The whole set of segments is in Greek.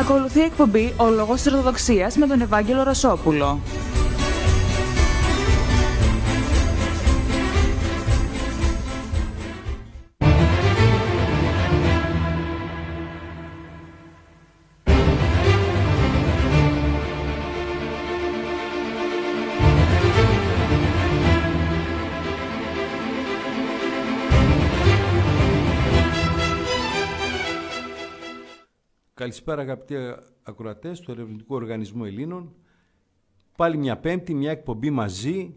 Ακολουθεί η εκπομπή «Ο Λόγος της Ορθοδοξίας» με τον Ευάγγελο Ρασόπουλο. Καλησπέρα αγαπητοί ακροατές του Ερευνητικού Οργανισμού Ελλήνων. Πάλι μια πέμπτη, μια εκπομπή μαζί.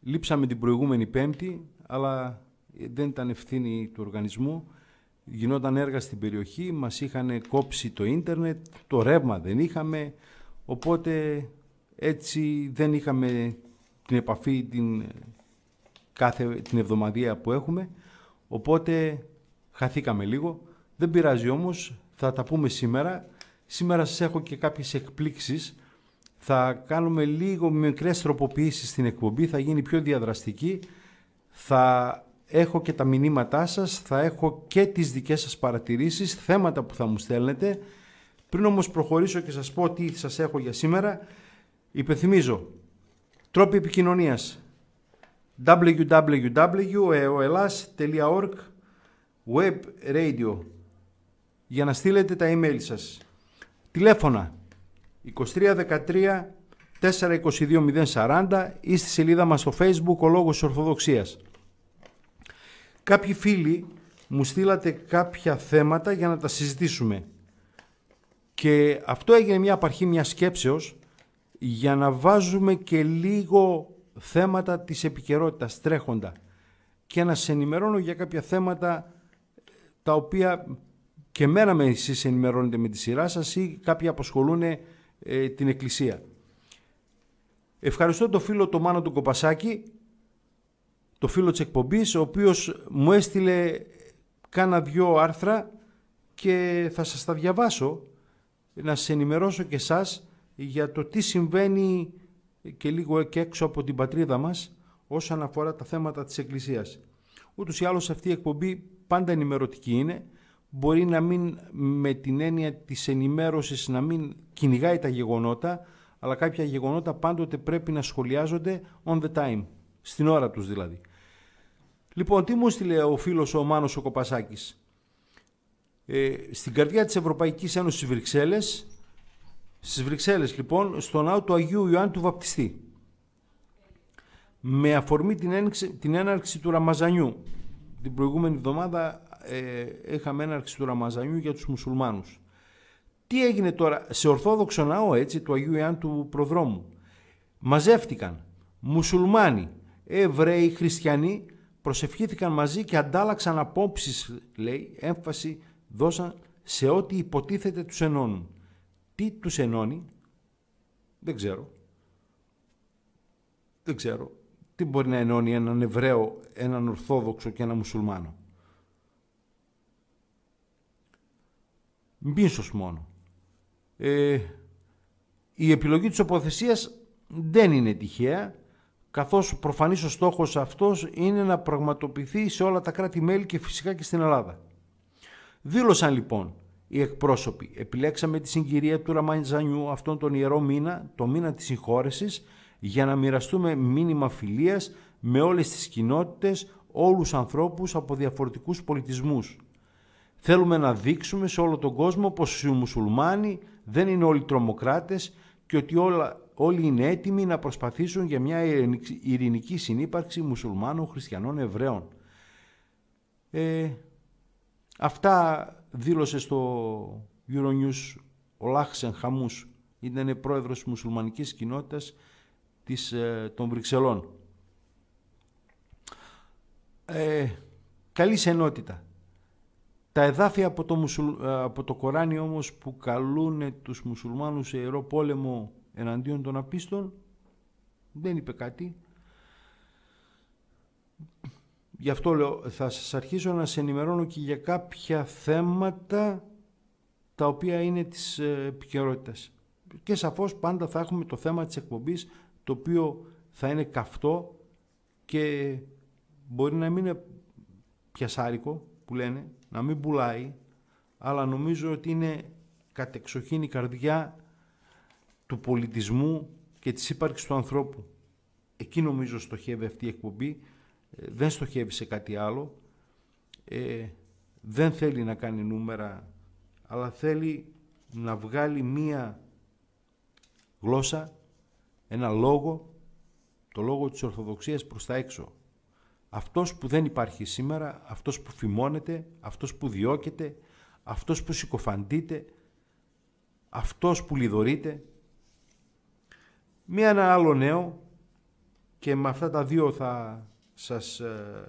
Λείψαμε την προηγούμενη πέμπτη, αλλά δεν ήταν ευθύνη του οργανισμού. Γινόταν έργα στην περιοχή, μας είχαν κόψει το ίντερνετ, το ρεύμα δεν είχαμε, οπότε έτσι δεν είχαμε την επαφή την, κάθε, την εβδομαδία που έχουμε. Οπότε χαθήκαμε λίγο. Δεν πειράζει όμως, θα τα πούμε σήμερα. Σήμερα σας έχω και κάποιες εκπλήξεις. Θα κάνουμε λίγο μικρές τροποποιήσεις στην εκπομπή, θα γίνει πιο διαδραστική. Θα έχω και τα μηνύματά σας, θα έχω και τις δικές σας παρατηρήσεις, θέματα που θα μου στέλνετε. Πριν όμως προχωρήσω και σας πω τι σας έχω για σήμερα, υπενθυμίζω, τρόποι επικοινωνίας www.eoelas.org web radio για να στείλετε τα email σας. Τηλέφωνα 2313 422-040 ή στη σελίδα μας στο facebook ο λόγος Ορθοδοξίας. Κάποιοι φίλοι μου στείλατε κάποια θέματα για να τα συζητήσουμε. Και αυτό έγινε μια απαρχή μια σκέψεως για να βάζουμε και λίγο θέματα της επικαιρότητας τρέχοντα και να σε ενημερώνω για κάποια θέματα τα οποία και μένα με εσείς ενημερώνετε με τη σειρά σας ή κάποιοι αποσχολούν ε, την εκκλησία. Ευχαριστώ το φίλο το Μάνο του Κοπασάκη, το φίλο της εκπομπής, ο οποίος μου έστειλε κάνα δυο άρθρα και θα σας τα διαβάσω να σας ενημερώσω και σας για το τι συμβαίνει και λίγο και έξω από την πατρίδα μας όσον αφορά τα θέματα της Εκκλησίας. Ούτως ή άλλως αυτή η εκπομπή πάντα ενημερωτική είναι μπορεί να μην με την έννοια της ενημέρωσης να μην κυνηγάει τα γεγονότα, αλλά κάποια γεγονότα πάντοτε πρέπει να σχολιάζονται on the time, στην ώρα τους δηλαδή. Λοιπόν, τι μου έστειλε ο φίλος ο Μάνος ο Κοπασάκης. Ε, στην καρδιά της Ευρωπαϊκής Ένωσης στις Βρυξέλλες, στις Βρυξέλλες λοιπόν, στον ναό του Αγίου Ιωάννη του Βαπτιστή, με αφορμή την, την έναρξη του Ραμαζανιού. Την προηγούμενη εβδομάδα ε, είχαμε έναρξη του Ραμαζανιού για τους μουσουλμάνους. Τι έγινε τώρα σε ορθόδοξο ναό έτσι του Αγίου Ιάν του Προδρόμου. Μαζεύτηκαν μουσουλμάνοι, Εβραίοι, Χριστιανοί, προσευχήθηκαν μαζί και αντάλλαξαν απόψεις, λέει, έμφαση δώσαν σε ό,τι υποτίθεται τους ενώνουν. Τι τους ενώνει, δεν ξέρω. Δεν ξέρω. Τι μπορεί να ενώνει έναν Εβραίο, έναν Ορθόδοξο και έναν Μουσουλμάνο. Μπίνσος μόνο. Ε, η επιλογή της οποθεσίας δεν είναι τυχαία, καθώς προφανής ο στόχος αυτός είναι να πραγματοποιηθεί σε όλα τα κράτη-μέλη και φυσικά και στην Ελλάδα. Δήλωσαν λοιπόν οι εκπρόσωποι, επιλέξαμε τη συγκυρία του Ραμάνιζανιού αυτόν τον ιερό μήνα, το μήνα της συγχώρεσης, για να μοιραστούμε μήνυμα φιλίας με όλες τις κοινότητες, όλους ανθρώπους από διαφορετικούς πολιτισμούς. Θέλουμε να δείξουμε σε όλο τον κόσμο πως οι μουσουλμάνοι δεν είναι όλοι τρομοκράτες και ότι όλα, όλοι είναι έτοιμοι να προσπαθήσουν για μια ειρηνική συνύπαρξη μουσουλμάνων, χριστιανών, Εβραίων. Ε, αυτά δήλωσε στο Euronews ο Λάχσεν Χαμούς, ήταν πρόεδρος της μουσουλμανικής κοινότητας της, ε, των Βρυξελών. Ε, καλή σενότητα. Τα εδάφια από το, μουσουλ... Ε, από το Κοράνι όμως που καλούν τους μουσουλμάνους σε ιερό πόλεμο εναντίον των απίστων δεν είπε κάτι. Γι' αυτό λέω, θα σας αρχίσω να σε ενημερώνω και για κάποια θέματα τα οποία είναι της ε, επικαιρότητας. Και σαφώς πάντα θα έχουμε το θέμα της εκπομπής το οποίο θα είναι καυτό και μπορεί να μην είναι πιασάρικο που λένε, να μην πουλάει, αλλά νομίζω ότι είναι κατεξοχήν η καρδιά του πολιτισμού και της ύπαρξης του ανθρώπου. Εκεί νομίζω στοχεύει αυτή η εκπομπή, ε, δεν στοχεύει σε κάτι άλλο, ε, δεν θέλει να κάνει νούμερα, αλλά θέλει να βγάλει μία γλώσσα, ένα λόγο, το λόγο της Ορθοδοξίας προς τα έξω. Αυτός που δεν υπάρχει σήμερα, αυτός που φημώνεται, αυτός που διώκεται, αυτός που συκοφαντείται, αυτός που λιδωρείται. Μία ένα άλλο νέο και με αυτά τα δύο θα σας ε,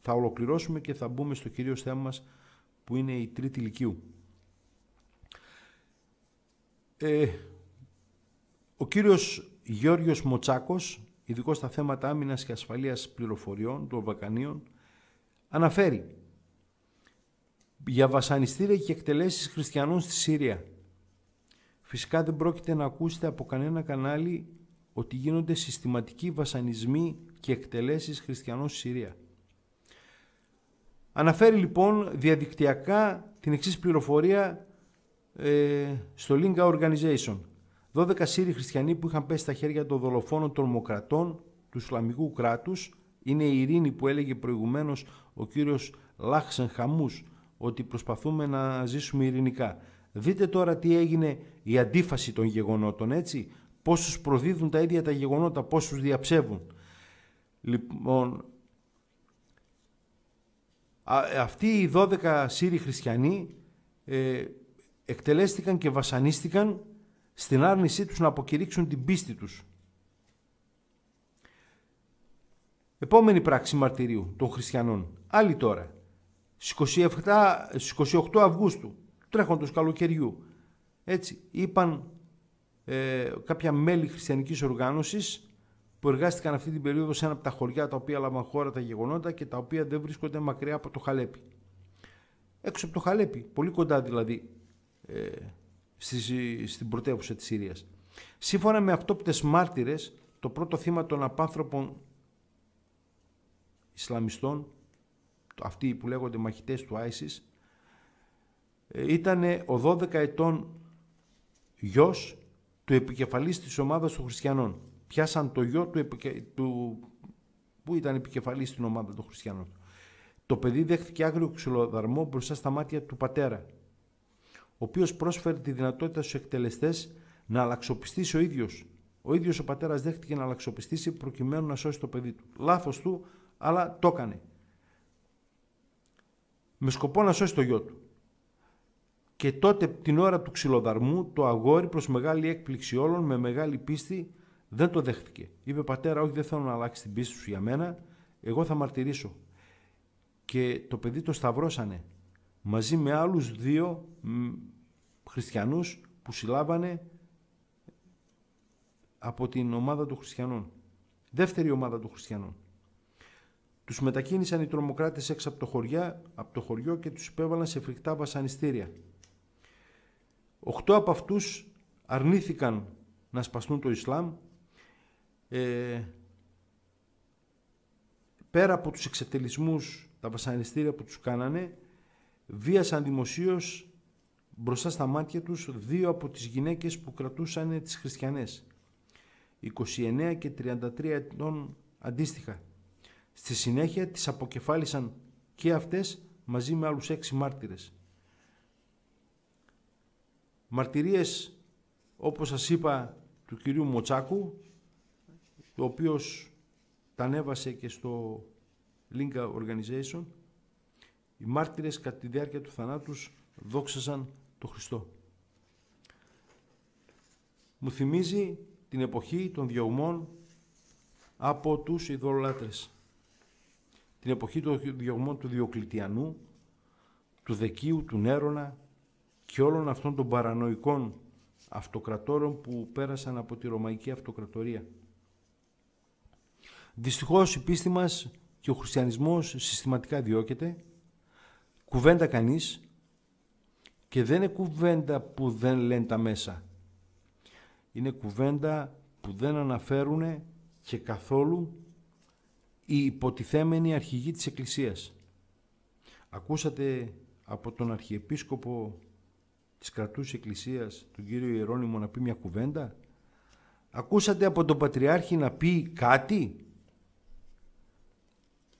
θα ολοκληρώσουμε και θα μπούμε στο κυρίως θέμα μας που είναι η τρίτη ηλικίου. Ε, ο κύριος Γιώργος Μοτσάκος ειδικό στα θέματα άμυνας και ασφαλείας πληροφοριών των Βακανίων, αναφέρει για βασανιστήρια και εκτελέσεις χριστιανών στη Σύρια. Φυσικά δεν πρόκειται να ακούσετε από κανένα κανάλι ότι γίνονται συστηματικοί βασανισμοί και εκτελέσεις χριστιανών στη Συρία. Αναφέρει λοιπόν διαδικτυακά την εξής πληροφορία ε, στο Linga Organization. 12 Σύριοι χριστιανοί που είχαν πέσει στα χέρια των δολοφόνων τρομοκρατών του Ισλαμικού κράτους είναι η ειρήνη που έλεγε προηγουμένως ο κύριος Λάχσεν Χαμούς ότι προσπαθούμε να ζήσουμε ειρηνικά. Δείτε τώρα τι έγινε η αντίφαση των γεγονότων, έτσι. Πόσους προδίδουν τα ίδια τα γεγονότα, πόσους διαψεύουν. Λοιπόν, αυτοί οι 12 Σύριοι χριστιανοί ε, εκτελέστηκαν και βασανίστηκαν στην άρνησή τους να αποκηρύξουν την πίστη τους. Επόμενη πράξη μαρτυρίου των χριστιανών. Άλλη τώρα. Στις 28 Αυγούστου τρέχοντος καλοκαιριού. Έτσι είπαν ε, κάποια μέλη χριστιανικής οργάνωσης που εργάστηκαν αυτή την περίοδο σε ένα από τα χωριά τα οποία λάβαν χώρα τα γεγονότα και τα οποία δεν βρίσκονται μακριά από το Χαλέπι. Έξω από το Χαλέπι, πολύ κοντά δηλαδή ε, στη, στην πρωτεύουσα της Συρίας. Σύμφωνα με αυτόπτες μάρτυρες, το πρώτο θύμα των απάνθρωπων Ισλαμιστών, αυτοί που λέγονται μαχητές του ISIS, ε, ήταν ο 12 ετών γιος του επικεφαλής της ομάδας των χριστιανών. Πιάσαν το γιο του, του... που ήταν επικεφαλής στην ομάδα των χριστιανών. Το παιδί δέχθηκε άγριο ξυλοδαρμό μπροστά στα μάτια του πατέρα ο οποίος πρόσφερε τη δυνατότητα στους εκτελεστές να αλλαξοπιστήσει ο ίδιος. Ο ίδιος ο πατέρας δέχτηκε να αλλαξοπιστήσει προκειμένου να σώσει το παιδί του. Λάθος του, αλλά το έκανε. Με σκοπό να σώσει το γιο του. Και τότε την ώρα του ξυλοδαρμού το αγόρι προς μεγάλη έκπληξη όλων με μεγάλη πίστη δεν το δέχτηκε. Είπε πατέρα όχι δεν θέλω να αλλάξει την πίστη σου για μένα, εγώ θα μαρτυρήσω. Και το παιδί το σταυρώσανε μαζί με άλλους δύο χριστιανούς που συλλάβανε από την ομάδα των χριστιανών. Δεύτερη ομάδα των χριστιανών. Τους μετακίνησαν οι τρομοκράτες έξω από το, χωριό και τους υπέβαλαν σε φρικτά βασανιστήρια. Οχτώ από αυτούς αρνήθηκαν να σπαστούν το Ισλάμ. Ε, πέρα από τους εξετελισμούς, τα βασανιστήρια που τους κάνανε, βίασαν δημοσίως μπροστά στα μάτια τους δύο από τις γυναίκες που κρατούσαν τις χριστιανές, 29 και 33 ετών αντίστοιχα. Στη συνέχεια τις αποκεφάλισαν και αυτές μαζί με άλλους έξι μάρτυρες. Μαρτυρίες, όπως σας είπα, του κυρίου Μοτσάκου, ο οποίος τα ανέβασε και στο Linka Organization, οι μάρτυρες κατά τη διάρκεια του θανάτους δόξασαν το Χριστό. Μου θυμίζει την εποχή των διωγμών από τους ειδωλολάτρες. Την εποχή των διωγμών του Διοκλητιανού, του Δεκίου, του Νέρονα και όλων αυτών των παρανοϊκών αυτοκρατόρων που πέρασαν από τη Ρωμαϊκή Αυτοκρατορία. Δυστυχώς η πίστη μας και ο χριστιανισμός συστηματικά διώκεται κουβέντα κανείς και δεν είναι κουβέντα που δεν λένε τα μέσα. Είναι κουβέντα που δεν αναφέρουν και καθόλου οι υποτιθέμενοι αρχηγοί της Εκκλησίας. Ακούσατε από τον Αρχιεπίσκοπο της κρατούς Εκκλησίας, τον κύριο Ιερόνιμο, να πει μια κουβέντα. Ακούσατε από τον Πατριάρχη να πει κάτι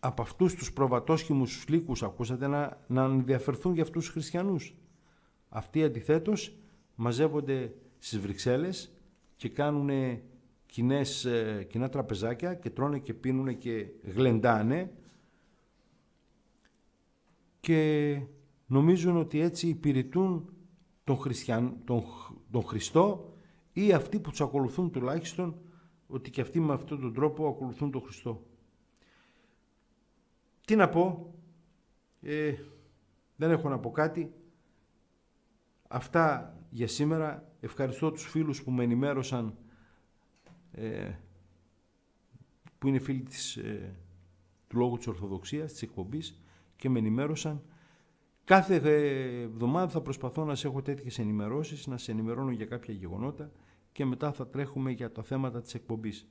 από αυτούς τους προβατόσχημους λύκους ακούσατε να, να ενδιαφερθούν για αυτούς τους χριστιανούς. Αυτοί αντιθέτως μαζεύονται στις Βρυξέλλες και κάνουν κοινές, ε, κοινά τραπεζάκια και τρώνε και πίνουν και γλεντάνε και νομίζουν ότι έτσι υπηρετούν τον, τον, τον Χριστό ή αυτοί που τους ακολουθούν τουλάχιστον ότι και αυτοί με αυτόν τον τρόπο ακολουθούν τον Χριστό. Τι να πω, ε, δεν έχω να πω κάτι. Αυτά για σήμερα. Ευχαριστώ τους φίλους που με ενημέρωσαν, ε, που είναι φίλοι της, ε, του Λόγου της Ορθοδοξίας, της εκπομπής και με ενημέρωσαν. Κάθε ε, εβδομάδα θα προσπαθώ να σε έχω τέτοιες ενημερώσεις, να σε ενημερώνω για κάποια γεγονότα και μετά θα τρέχουμε για τα θέματα της εκπομπής.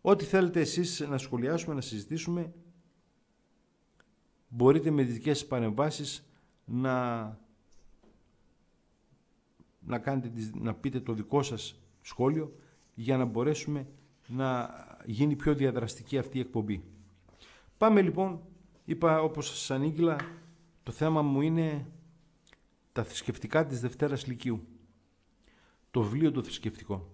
Ό,τι θέλετε εσείς να σχολιάσουμε, να συζητήσουμε, μπορείτε με δικές σας παρεμβάσεις να, να, κάνετε, να πείτε το δικό σας σχόλιο για να μπορέσουμε να γίνει πιο διαδραστική αυτή η εκπομπή. Πάμε λοιπόν, είπα όπως σας ανήγγυλα, το θέμα μου είναι τα θρησκευτικά της Δευτέρας Λυκείου. Το βιβλίο το θρησκευτικό.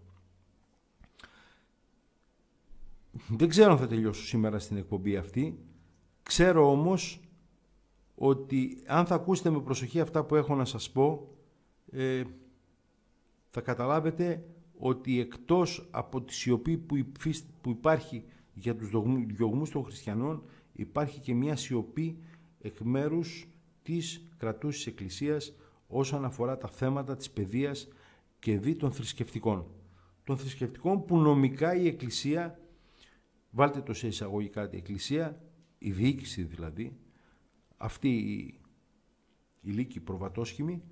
Δεν ξέρω αν θα τελειώσω σήμερα στην εκπομπή αυτή. Ξέρω όμως ότι αν θα ακούσετε με προσοχή αυτά που έχω να σας πω, ε, θα καταλάβετε ότι εκτός από τη σιωπή που, υπάρχει για τους διωγμούς των χριστιανών, υπάρχει και μια σιωπή εκ μέρους της κρατούσης εκκλησίας όσον αφορά τα θέματα της παιδείας και δι των θρησκευτικών. Των θρησκευτικών που νομικά η Εκκλησία, βάλτε το σε εισαγωγικά την Εκκλησία, η διοίκηση δηλαδή, αυτή η λύκη προβατόσχημη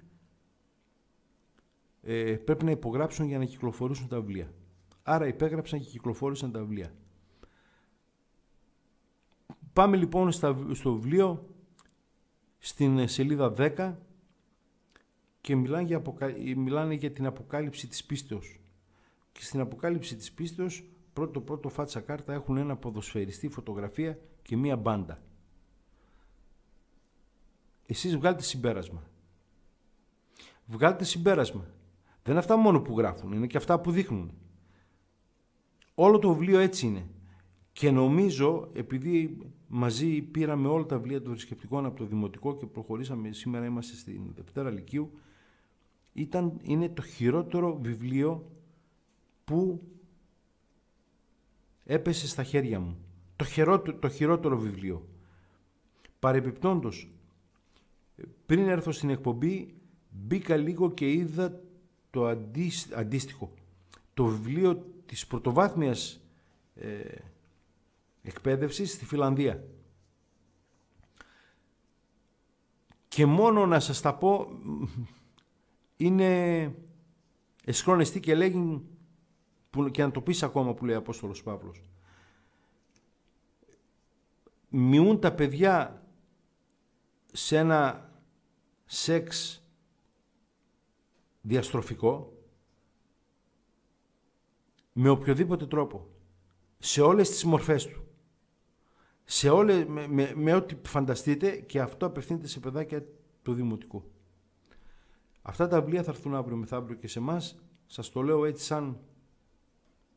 ε, πρέπει να υπογράψουν για να κυκλοφορήσουν τα βιβλία. Άρα υπέγραψαν και κυκλοφόρησαν τα βιβλία. Πάμε λοιπόν στο βιβλίο στην σελίδα 10 και μιλάνε για, ε, μιλάνε για την αποκάλυψη της πίστεως. Και στην αποκάλυψη της πίστεως πρώτο πρώτο φάτσα κάρτα έχουν ένα ποδοσφαιριστή φωτογραφία και μία μπάντα. Εσείς βγάλετε συμπέρασμα. Βγάλετε συμπέρασμα. Δεν είναι αυτά μόνο που γράφουν, είναι και αυτά που δείχνουν. Όλο το βιβλίο έτσι είναι. Και νομίζω, επειδή μαζί πήραμε όλα τα βιβλία των θρησκευτικών από το Δημοτικό και προχωρήσαμε, σήμερα είμαστε στην Δευτέρα Λυκείου, ήταν, είναι το χειρότερο βιβλίο που έπεσε στα χέρια μου. Το, χειρότερο, το χειρότερο βιβλίο. Παρεμπιπτόντος, πριν έρθω στην εκπομπή μπήκα λίγο και είδα το αντίστοιχο. Το βιβλίο της πρωτοβάθμιας ε, εκπαίδευσης στη Φιλανδία. Και μόνο να σας τα πω είναι εσχρονιστή και λέγει και να το πεις ακόμα που λέει Απόστολος Παύλος. Μειούν τα παιδιά σε ένα σεξ διαστροφικό με οποιοδήποτε τρόπο, σε όλες τις μορφές του, σε όλε με, με, ό,τι φανταστείτε και αυτό απευθύνεται σε παιδάκια του Δημοτικού. Αυτά τα βιβλία θα έρθουν αύριο μεθαύριο και σε εμάς. Σας το λέω έτσι σαν,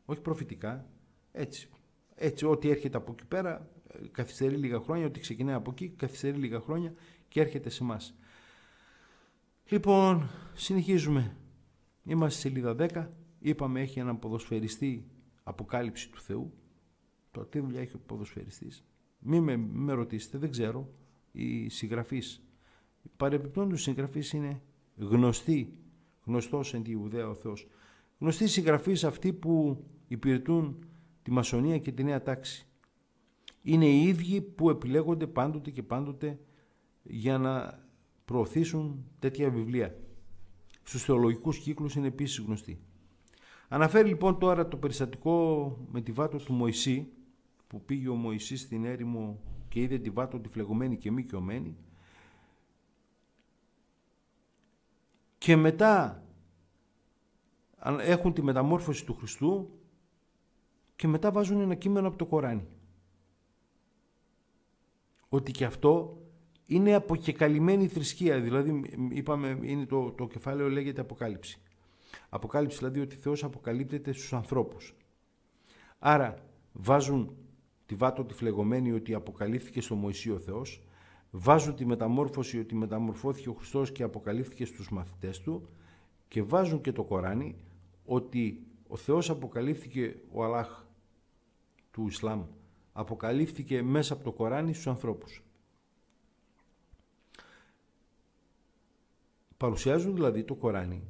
όχι προφητικά, έτσι. Έτσι, ό,τι έρχεται από εκεί πέρα ε, καθυστερεί λίγα χρόνια, ό,τι ξεκινάει από εκεί καθυστερεί λίγα χρόνια και έρχεται σε εμάς. Λοιπόν, συνεχίζουμε. Είμαστε στη σελίδα 10. Είπαμε έχει έναν ποδοσφαιριστή αποκάλυψη του Θεού. Το τι δουλειά έχει ο ποδοσφαιριστής. Μην με, ρωτήσετε, δεν ξέρω. Οι συγγραφείς. Παρεπιπτόντως, οι συγγραφείς είναι γνωστοί. Γνωστός εν τη Ιουδαία ο Θεός. Γνωστοί συγγραφείς αυτοί που υπηρετούν τη μασονία και τη νέα τάξη. Είναι οι ίδιοι που επιλέγονται πάντοτε και πάντοτε για να προωθήσουν τέτοια βιβλία. Στους θεολογικούς κύκλους είναι επίσης γνωστή. Αναφέρει λοιπόν τώρα το περιστατικό με τη βάτο του Μωυσή, που πήγε ο Μωυσής στην έρημο και είδε τη βάτο τη φλεγωμένη και μη κοιωμένη, και μετά έχουν τη μεταμόρφωση του Χριστού και μετά βάζουν ένα κείμενο από το Κοράνι. Ότι και αυτό είναι αποκεκαλυμμένη θρησκεία. Δηλαδή, είπαμε, είναι το, το κεφάλαιο λέγεται Αποκάλυψη. Αποκάλυψη δηλαδή ότι Θεός αποκαλύπτεται στους ανθρώπους. Άρα βάζουν τη βάτο τη φλεγωμένη ότι αποκαλύφθηκε στο Μωυσή ο Θεός, βάζουν τη μεταμόρφωση ότι μεταμορφώθηκε ο Χριστός και αποκαλύφθηκε στους μαθητές του και βάζουν και το Κοράνι ότι ο Θεός αποκαλύφθηκε, ο Αλλάχ του Ισλάμ, αποκαλύφθηκε μέσα από το Κοράνι στους ανθρώπους. Παρουσιάζουν δηλαδή το Κοράνι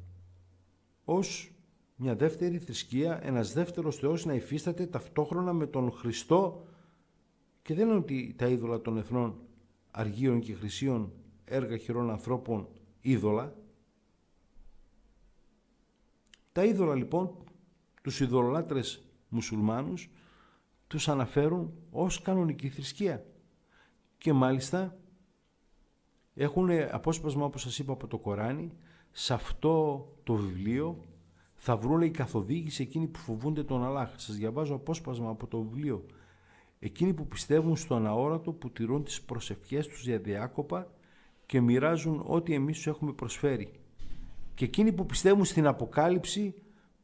ως μια δεύτερη θρησκεία, ένας δεύτερος Θεός να υφίσταται ταυτόχρονα με τον Χριστό και δεν είναι ότι τα είδωλα των εθνών αργίων και χρυσίων έργα χειρών ανθρώπων είδωλα. Τα είδωλα λοιπόν, τους ειδωλάτρες μουσουλμάνους, τους αναφέρουν ως κανονική θρησκεία. Και μάλιστα έχουν απόσπασμα, όπως σας είπα, από το Κοράνι. Σε αυτό το βιβλίο θα βρούνε η καθοδήγηση εκείνοι που φοβούνται τον Αλλάχ. Σας διαβάζω απόσπασμα από το βιβλίο. Εκείνοι που πιστεύουν στον Αόρατο, που τηρούν τις προσευχές τους διάκοπα και μοιράζουν ό,τι εμείς τους έχουμε προσφέρει. Και εκείνοι που πιστεύουν στην αποκάλυψη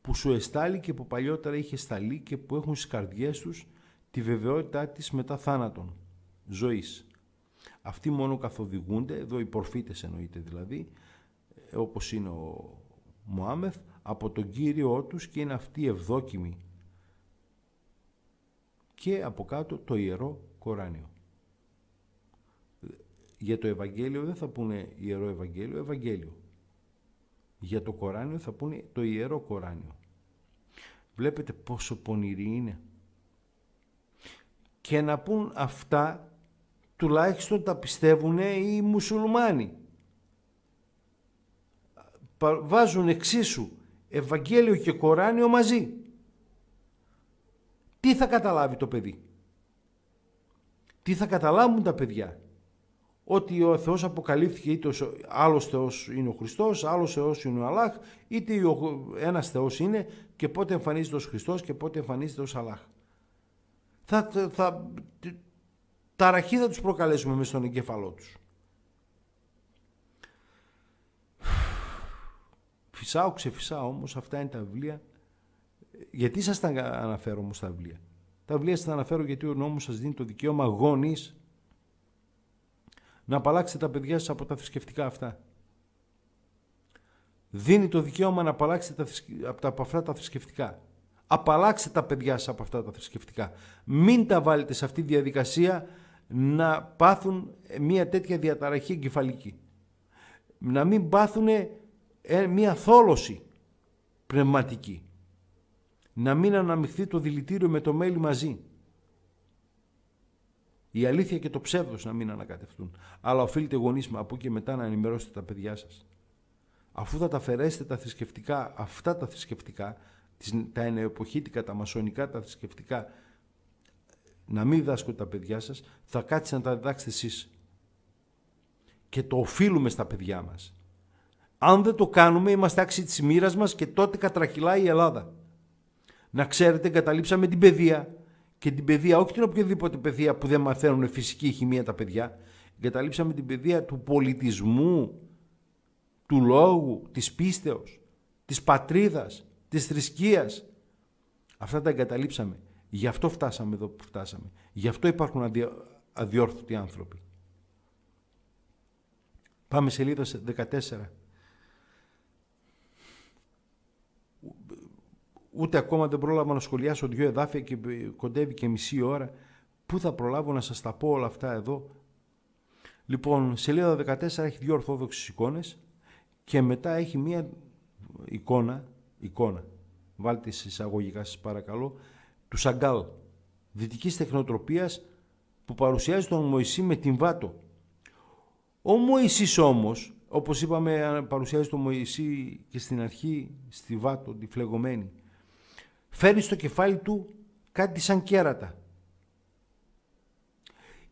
που σου εστάλει και που παλιότερα είχε σταλεί και που έχουν στις καρδιές τους τη βεβαιότητά της μετά θάνατον ζωής. Αυτοί μόνο καθοδηγούνται, εδώ οι προφήτες εννοείται δηλαδή, ε, όπως είναι ο Μωάμεθ, από τον Κύριό τους και είναι αυτοί ευδόκιμοι. Και από κάτω το Ιερό Κοράνιο. Για το Ευαγγέλιο δεν θα πούνε Ιερό Ευαγγέλιο, Ευαγγέλιο. Για το Κοράνιο θα πούνε το Ιερό Κοράνιο. Βλέπετε πόσο πονηρή είναι. Και να πούν αυτά τουλάχιστον τα πιστεύουν οι μουσουλμάνοι. Βάζουν εξίσου Ευαγγέλιο και Κοράνιο μαζί. Τι θα καταλάβει το παιδί. Τι θα καταλάβουν τα παιδιά. Ότι ο Θεός αποκαλύφθηκε είτε ως άλλος Θεός είναι ο Χριστός, άλλος Θεός είναι ο Αλλάχ, είτε ένας Θεός είναι και πότε εμφανίζεται ως Χριστός και πότε εμφανίζεται ως Αλλάχ. Θα, θα, ταραχή θα τους προκαλέσουμε μέσα στον εγκέφαλό τους. Φυσάω, ξεφυσάω όμως, αυτά είναι τα βιβλία. Γιατί σας τα αναφέρω όμως τα βιβλία. Τα βιβλία σας τα αναφέρω γιατί ο νόμος σας δίνει το δικαίωμα γονείς να απαλλάξετε τα παιδιά σας από τα θρησκευτικά αυτά. Δίνει το δικαίωμα να απαλλάξετε τα, από, τα, αυτά τα θρησκευτικά. Απαλλάξτε τα παιδιά σας από αυτά τα θρησκευτικά. Μην τα βάλετε σε αυτή τη διαδικασία να πάθουν μια τέτοια διαταραχή εγκεφαλική. Να μην πάθουν ε, μια θόλωση πνευματική. Να μην αναμειχθεί το δηλητήριο με το μέλι μαζί. Η αλήθεια και το ψεύδος να μην ανακατευτούν. Αλλά οφείλετε γονείς μου από και μετά να ενημερώσετε τα παιδιά σας. Αφού θα τα αφαιρέσετε τα θρησκευτικά, αυτά τα θρησκευτικά, τα ενεποχήτικα τα μασονικά, τα θρησκευτικά να μην δάσκω τα παιδιά σας, θα κάτσετε να τα διδάξετε εσείς. Και το οφείλουμε στα παιδιά μας. Αν δεν το κάνουμε, είμαστε άξιοι της μοίρας μας και τότε κατρακυλάει η Ελλάδα. Να ξέρετε, εγκαταλείψαμε την παιδεία. Και την παιδεία, όχι την οποιαδήποτε παιδεία που δεν μαθαίνουν φυσική χημεία τα παιδιά. Εγκαταλείψαμε την παιδεία του πολιτισμού, του λόγου, της πίστεως, της πατρίδας, της θρησκείας. Αυτά τα εγκαταλείψαμε. Γι' αυτό φτάσαμε εδώ που φτάσαμε. Γι' αυτό υπάρχουν αδιόρθωτοι άνθρωποι. Πάμε σελίδα 14. Ούτε ακόμα δεν πρόλαβα να σχολιάσω δυο εδάφια και κοντεύει και μισή ώρα. Πού θα προλάβω να σας τα πω όλα αυτά εδώ. Λοιπόν, σελίδα 14 έχει δύο ορθόδοξες εικόνες και μετά έχει μία εικόνα, εικόνα, βάλτε εισαγωγικά σας παρακαλώ, του Σαγκάλ, δυτικής τεχνοτροπίας που παρουσιάζει τον Μωυσή με την Βάτο. Ο Μωυσής όμως, όπως είπαμε παρουσιάζει τον Μωυσή και στην αρχή στη Βάτο, τη φλεγωμένη, φέρνει στο κεφάλι του κάτι σαν κέρατα.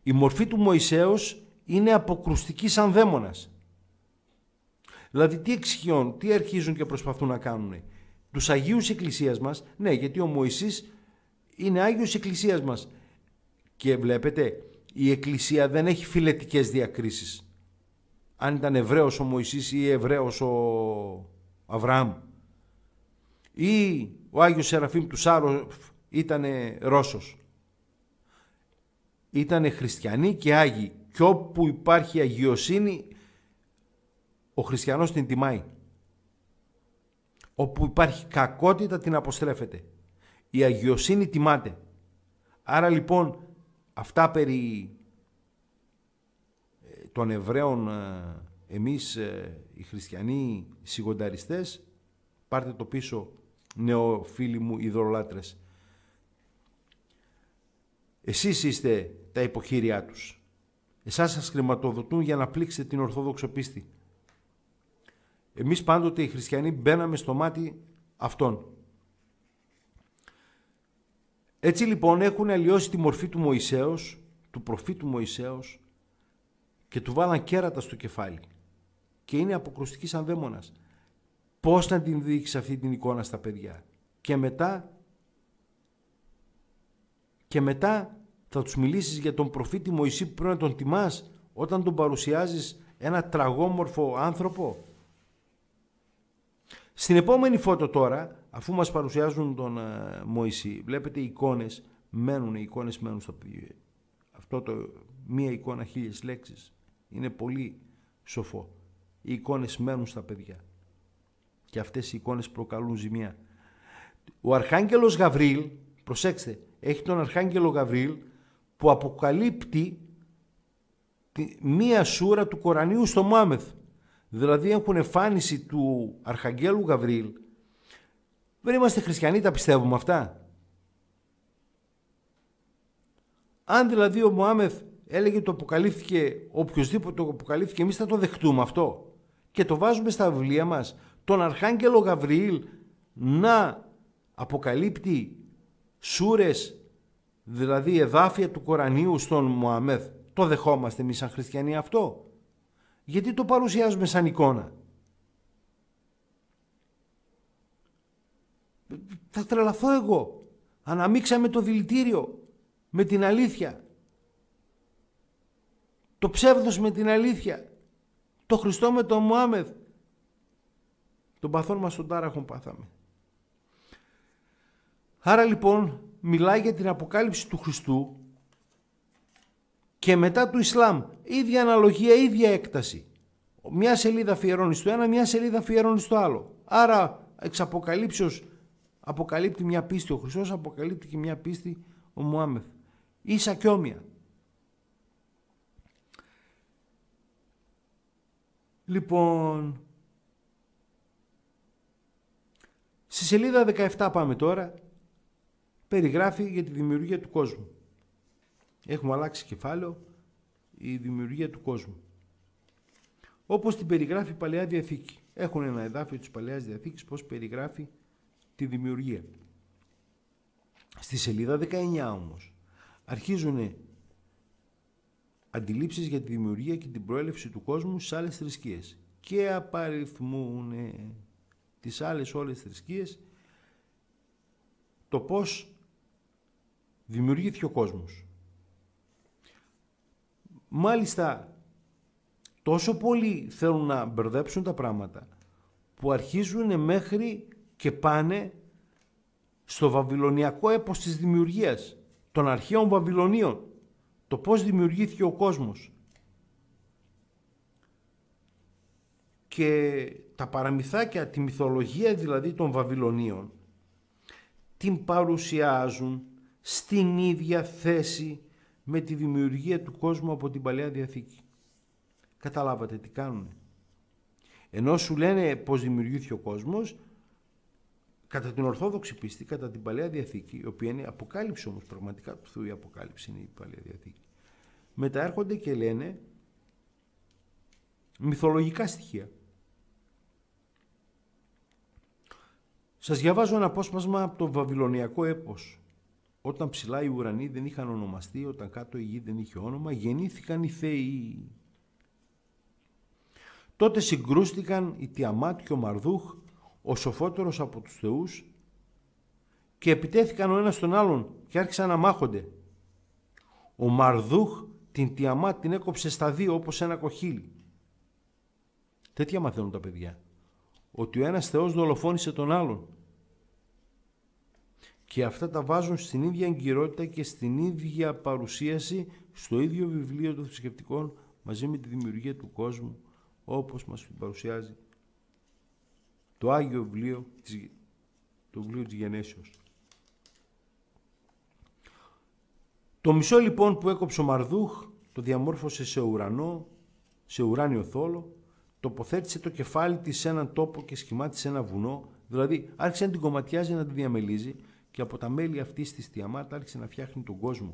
Η μορφή του Μωυσέως είναι αποκρουστική σαν δαίμονας. Δηλαδή τι εξηγούν, τι αρχίζουν και προσπαθούν να κάνουν. Τους Αγίους Εκκλησίας μας, ναι γιατί ο Μωυσής είναι Άγιος Εκκλησίας μας. Και βλέπετε, η Εκκλησία δεν έχει φιλετικές διακρίσεις. Αν ήταν Εβραίος ο Μωυσής ή Εβραίος ο Αβραάμ. Ή ο Άγιος Σεραφείμ του Σάρο ήταν Ρώσος. Ήταν χριστιανοί και Άγιοι. Και όπου υπάρχει αγιοσύνη, ο χριστιανός την τιμάει. Όπου υπάρχει κακότητα την αποστρέφεται η αγιοσύνη τιμάται. Άρα λοιπόν αυτά περί ε, των Εβραίων ε, εμείς ε, οι χριστιανοί σιγονταριστές πάρτε το πίσω νεοφίλοι μου Εσείς είστε τα υποχείριά τους. Εσάς σας χρηματοδοτούν για να πλήξετε την Ορθόδοξο πίστη. Εμείς πάντοτε οι χριστιανοί μπαίναμε στο μάτι αυτών. Έτσι λοιπόν έχουν αλλοιώσει τη μορφή του Μωυσέως, του προφήτου Μωυσέως και του βάλαν κέρατα στο κεφάλι. Και είναι αποκρουστικής σαν δαίμονας. Πώς να την δείξεις αυτή την εικόνα στα παιδιά. Και μετά, και μετά θα τους μιλήσεις για τον προφήτη Μωυσή που πρέπει να τον τιμάς όταν τον παρουσιάζεις ένα τραγόμορφο άνθρωπο. Στην επόμενη φώτο τώρα Αφού μας παρουσιάζουν τον ε, Μωυσή, βλέπετε οι εικόνες μένουν, οι εικόνες μένουν στο παιδιά. Αυτό το μία εικόνα χίλιες λέξεις είναι πολύ σοφό. Οι εικόνες μένουν στα παιδιά και αυτές οι εικόνες προκαλούν ζημιά. Ο Αρχάγγελος Γαβρίλ, προσέξτε, έχει τον Αρχάγγελο Γαβρίλ που αποκαλύπτει μία σούρα του Κορανίου στο Μάμεθ. Δηλαδή έχουν εμφάνιση του Αρχαγγέλου Γαβρίλ δεν είμαστε χριστιανοί, τα πιστεύουμε αυτά. Αν δηλαδή ο Μωάμεθ έλεγε το αποκαλύφθηκε, οποιοδήποτε το αποκαλύφθηκε, εμείς θα το δεχτούμε αυτό. Και το βάζουμε στα βιβλία μας. Τον Αρχάγγελο Γαβριήλ να αποκαλύπτει σούρες, δηλαδή εδάφια του Κορανίου στον Μωαμεθ. Το δεχόμαστε εμείς σαν χριστιανοί αυτό. Γιατί το παρουσιάζουμε σαν εικόνα. θα τρελαθώ εγώ. Αναμίξαμε το δηλητήριο με την αλήθεια. Το ψεύδος με την αλήθεια. Το Χριστό με τον Μωάμεθ. Τον παθόν μας τον τάραχον πάθαμε. Άρα λοιπόν μιλάει για την αποκάλυψη του Χριστού και μετά του Ισλάμ. Ίδια αναλογία, ίδια έκταση. Μια σελίδα αφιερώνεις στο ένα, μια σελίδα αφιερώνεις στο άλλο. Άρα εξ αποκαλύψεως αποκαλύπτει μια πίστη ο Χριστός, αποκαλύπτει και μια πίστη ο Μωάμεθ. Ίσα και όμοια. Λοιπόν, στη σελίδα 17 πάμε τώρα, περιγράφει για τη δημιουργία του κόσμου. Έχουμε αλλάξει κεφάλαιο, η δημιουργία του κόσμου. Όπως την περιγράφει η Παλαιά Διαθήκη. Έχουν ένα εδάφιο της Παλαιάς Διαθήκης, πώς περιγράφει τη δημιουργία. Στη σελίδα 19 όμως αρχίζουν αντιλήψεις για τη δημιουργία και την προέλευση του κόσμου στις άλλες θρησκείες και απαριθμούν τις άλλες όλες θρησκείες το πώς δημιουργήθηκε ο κόσμος. Μάλιστα, τόσο πολύ θέλουν να μπερδέψουν τα πράγματα που αρχίζουν μέχρι και πάνε στο βαβυλωνιακό έπος της δημιουργίας των αρχαίων Βαβυλωνίων το πώς δημιουργήθηκε ο κόσμος και τα παραμυθάκια, τη μυθολογία δηλαδή των Βαβυλωνίων την παρουσιάζουν στην ίδια θέση με τη δημιουργία του κόσμου από την Παλαιά Διαθήκη. Καταλάβατε τι κάνουν. Ενώ σου λένε πώς δημιουργήθηκε ο κόσμος, κατά την Ορθόδοξη πίστη, κατά την Παλαιά Διαθήκη, η οποία είναι αποκάλυψη όμως πραγματικά, του Θεού η αποκάλυψη είναι η Παλαιά Διαθήκη, μεταέρχονται και λένε μυθολογικά στοιχεία. Σας διαβάζω ένα απόσπασμα από το βαβυλωνιακό έπος. Όταν ψηλά οι ουρανοί δεν είχαν ονομαστεί, όταν κάτω η γη δεν είχε όνομα, γεννήθηκαν οι θεοί. Τότε συγκρούστηκαν οι Τιαμάτ και ο Μαρδούχ ο σοφότερος από τους θεούς και επιτέθηκαν ο ένας τον άλλον και άρχισαν να μάχονται. Ο Μαρδούχ την Τιαμά την έκοψε στα δύο όπως ένα κοχύλι. Τέτοια μαθαίνουν τα παιδιά. Ότι ο ένας θεός δολοφόνησε τον άλλον. Και αυτά τα βάζουν στην ίδια εγκυρότητα και στην ίδια παρουσίαση στο ίδιο βιβλίο των θρησκευτικών μαζί με τη δημιουργία του κόσμου όπως μας παρουσιάζει το Άγιο Βιβλίο, το βιβλίο της Γενέσεως. Το μισό λοιπόν που έκοψε ο Μαρδούχ το διαμόρφωσε σε ουρανό, σε ουράνιο θόλο, τοποθέτησε το κεφάλι της σε έναν τόπο και σχημάτισε ένα βουνό, δηλαδή άρχισε να την κομματιάζει να τη διαμελίζει και από τα μέλη αυτής της τιαμάτα άρχισε να φτιάχνει τον κόσμο.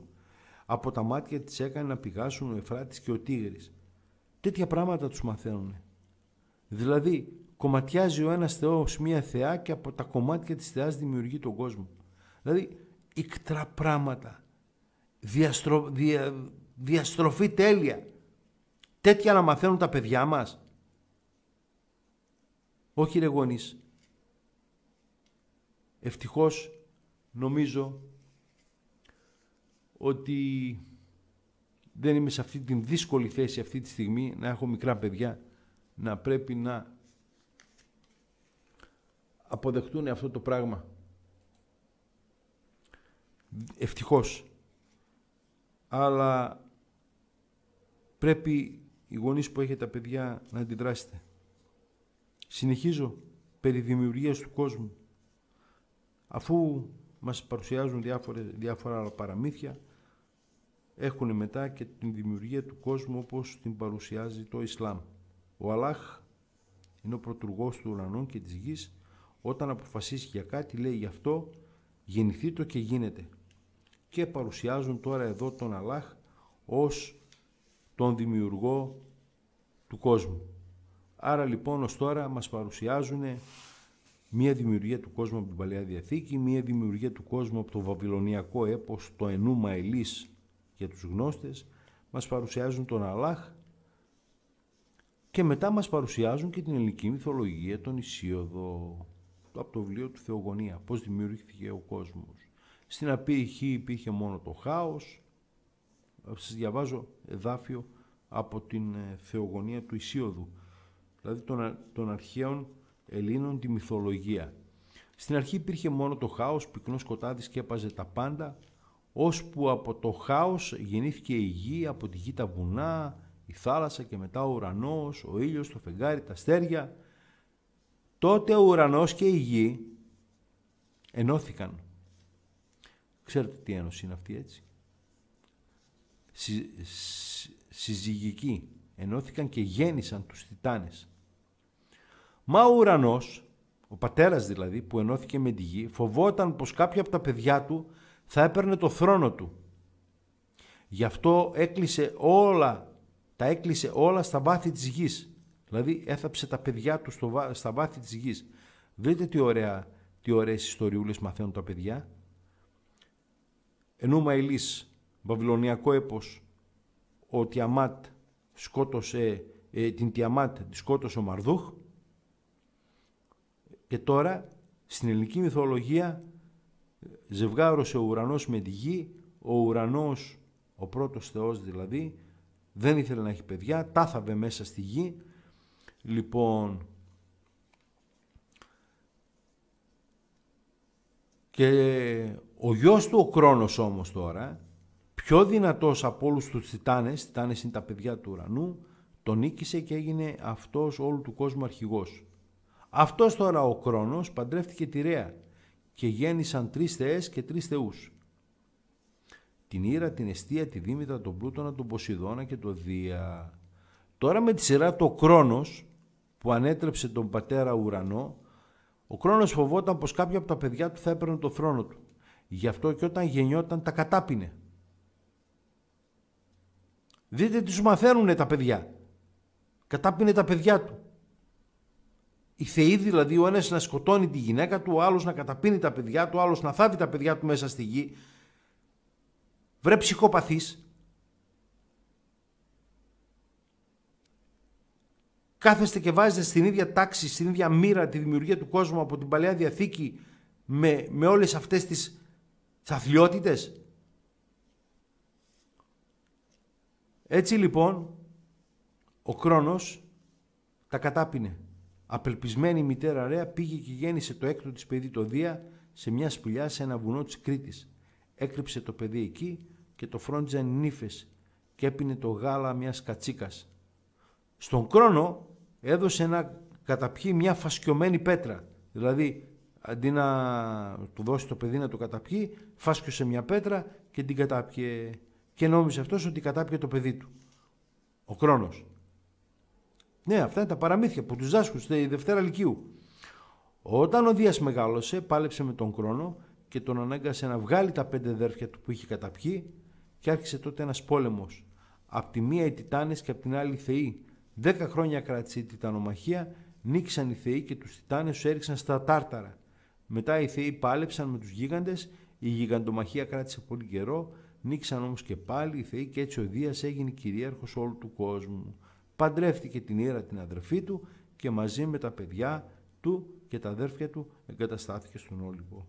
Από τα μάτια της έκανε να πηγάσουν ο Εφράτης και ο Τίγρης. Τέτοια πράγματα τους μαθαίνουν. Δηλαδή, κομματιάζει ο ένας θεός μία θεά και από τα κομμάτια της θεάς δημιουργεί τον κόσμο. Δηλαδή, ικτρά πράγματα, διαστροφή τέλεια. Τέτοια να μαθαίνουν τα παιδιά μας. Όχι ρε γονείς. Ευτυχώς νομίζω ότι δεν είμαι σε αυτή την δύσκολη θέση αυτή τη στιγμή να έχω μικρά παιδιά να πρέπει να αποδεχτούν αυτό το πράγμα. Ευτυχώς. Αλλά πρέπει οι γονείς που έχετε τα παιδιά να αντιδράσετε. Συνεχίζω περί δημιουργίας του κόσμου. Αφού μας παρουσιάζουν διάφορα παραμύθια, έχουν μετά και την δημιουργία του κόσμου όπως την παρουσιάζει το Ισλάμ. Ο Αλλάχ είναι ο πρωτουργός του ουρανού και της γης όταν αποφασίσει για κάτι, λέει γι' αυτό γεννηθεί το και γίνεται. Και παρουσιάζουν τώρα εδώ τον Αλλάχ ως τον δημιουργό του κόσμου. Άρα λοιπόν ως τώρα μας παρουσιάζουν μία δημιουργία του κόσμου από την Παλαιά Διαθήκη, μία δημιουργία του κόσμου από το βαβυλωνιακό έπος, το ενούμα ελής για τους γνώστες, μας παρουσιάζουν τον Αλλάχ και μετά μας παρουσιάζουν και την ελληνική μυθολογία, τον Ισίωδο από το βιβλίο του Θεογονία, πώς δημιουργήθηκε ο κόσμος. Στην αρχή υπήρχε μόνο το χάος, σας διαβάζω εδάφιο από την ε, Θεογονία του Ισίωδου, δηλαδή των, αρχαίων Ελλήνων τη μυθολογία. Στην αρχή υπήρχε μόνο το χάος, πυκνός σκοτάδις σκέπαζε τα πάντα, ώσπου από το χάος γεννήθηκε η γη, από τη γη τα βουνά, η θάλασσα και μετά ο ουρανός, ο ήλιος, το φεγγάρι, τα αστέρια, τότε ο ουρανός και η γη ενώθηκαν. Ξέρετε τι ένωση είναι αυτή έτσι. Συ, συζυγική. Ενώθηκαν και γέννησαν τους Τιτάνες. Μα ο ουρανός, ο πατέρας δηλαδή που ενώθηκε με τη γη, φοβόταν πως κάποια από τα παιδιά του θα έπαιρνε το θρόνο του. Γι' αυτό έκλεισε όλα, τα έκλεισε όλα στα βάθη της γης Δηλαδή έθαψε τα παιδιά του στο, στα βάθη της γης. Δείτε τι, ωραία, τι ωραίες ιστοριούλες μαθαίνουν τα παιδιά. Ενώ Μαϊλής, βαβυλωνιακό έπος, ο Τιαμάτ σκότωσε, ε, την Τιαμάτ τη σκότωσε ο Μαρδούχ και τώρα στην ελληνική μυθολογία ζευγάρωσε ο ουρανός με τη γη, ο ουρανός, ο πρώτος θεός δηλαδή, δεν ήθελε να έχει παιδιά, τάθαβε μέσα στη γη Λοιπόν, και ο γιος του ο Κρόνος όμως τώρα, πιο δυνατός από όλους τους Τιτάνες, Τιτάνες είναι τα παιδιά του ουρανού, τον νίκησε και έγινε αυτός όλου του κόσμου αρχηγός. Αυτός τώρα ο Κρόνος παντρεύτηκε τη Ρέα και γέννησαν τρεις θεές και τρεις θεούς. Την Ήρα, την Εστία, τη Δήμητρα, τον Πλούτονα, τον Ποσειδώνα και τον Δία. Τώρα με τη σειρά το Κρόνος που ανέτρεψε τον πατέρα ουρανό, ο Κρόνος φοβόταν πως κάποια από τα παιδιά του θα έπαιρνε το θρόνο του. Γι' αυτό και όταν γεννιόταν τα κατάπινε. Δείτε τι σου μαθαίνουνε τα παιδιά. Κατάπινε τα παιδιά του. Οι θεοί δηλαδή, ο ένας να σκοτώνει τη γυναίκα του, ο άλλος να καταπίνει τα παιδιά του, ο άλλος να θάβει τα παιδιά του μέσα στη γη. Βρε ψυχοπαθείς. κάθεστε και βάζετε στην ίδια τάξη, στην ίδια μοίρα τη δημιουργία του κόσμου από την Παλαιά Διαθήκη με, με όλες αυτές τις αθλειότητες. Έτσι λοιπόν ο Κρόνος τα κατάπινε. Απελπισμένη η μητέρα Ρέα πήγε και γέννησε το έκτο της παιδί το Δία σε μια σπουλιά, σε ένα βουνό της Κρήτης. Έκρυψε το παιδί εκεί και το φρόντιζαν νύφες και έπινε το γάλα μιας κατσίκας. Στον Κρόνο έδωσε ένα καταπιεί μια φασκιωμένη πέτρα. Δηλαδή, αντί να του δώσει το παιδί να το καταπιεί, φάσκιωσε μια πέτρα και την κατάπιε. Και νόμιζε αυτός ότι κατάπιε το παιδί του. Ο Κρόνος. Ναι, αυτά είναι τα παραμύθια που τους δάσκουν στη Δευτέρα Λυκείου. Όταν ο Δίας μεγάλωσε, πάλεψε με τον Κρόνο και τον ανάγκασε να βγάλει τα πέντε δέρφια του που είχε καταπιεί και άρχισε τότε ένας πόλεμος. Απ' τη μία οι Τιτάνες και απ' την άλλη οι Θεοί Δέκα χρόνια κράτησε η τιτανομαχία, νίκησαν οι θεοί και τους τιτάνες τους έριξαν στα τάρταρα. Μετά οι θεοί πάλεψαν με τους γίγαντες, η γιγαντομαχία κράτησε πολύ καιρό, Νίξαν όμως και πάλι οι θεοί και έτσι ο Δίας έγινε κυρίαρχος όλου του κόσμου. Παντρεύτηκε την Ήρα την αδερφή του και μαζί με τα παιδιά του και τα αδέρφια του εγκαταστάθηκε στον Όλυμπο.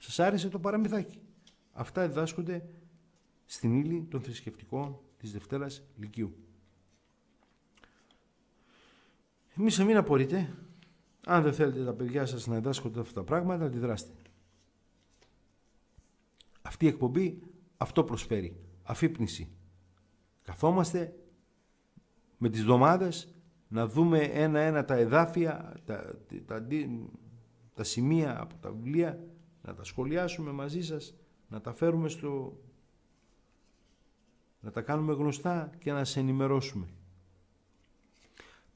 Σας άρεσε το παραμυθάκι. Αυτά διδάσκονται στην ύλη των θρησκευτικών της Δευτέρας Λυκείου. Εμεί μην απορείτε. Αν δεν θέλετε τα παιδιά σας να εντάσσονται αυτά τα πράγματα, αντιδράστε. Αυτή η εκπομπή αυτό προσφέρει. Αφύπνιση. Καθόμαστε με τις δομάδες να δούμε ένα-ένα τα εδάφια, τα, τα, τα σημεία από τα βιβλία, να τα σχολιάσουμε μαζί σας, να τα φέρουμε στο... να τα κάνουμε γνωστά και να σε ενημερώσουμε.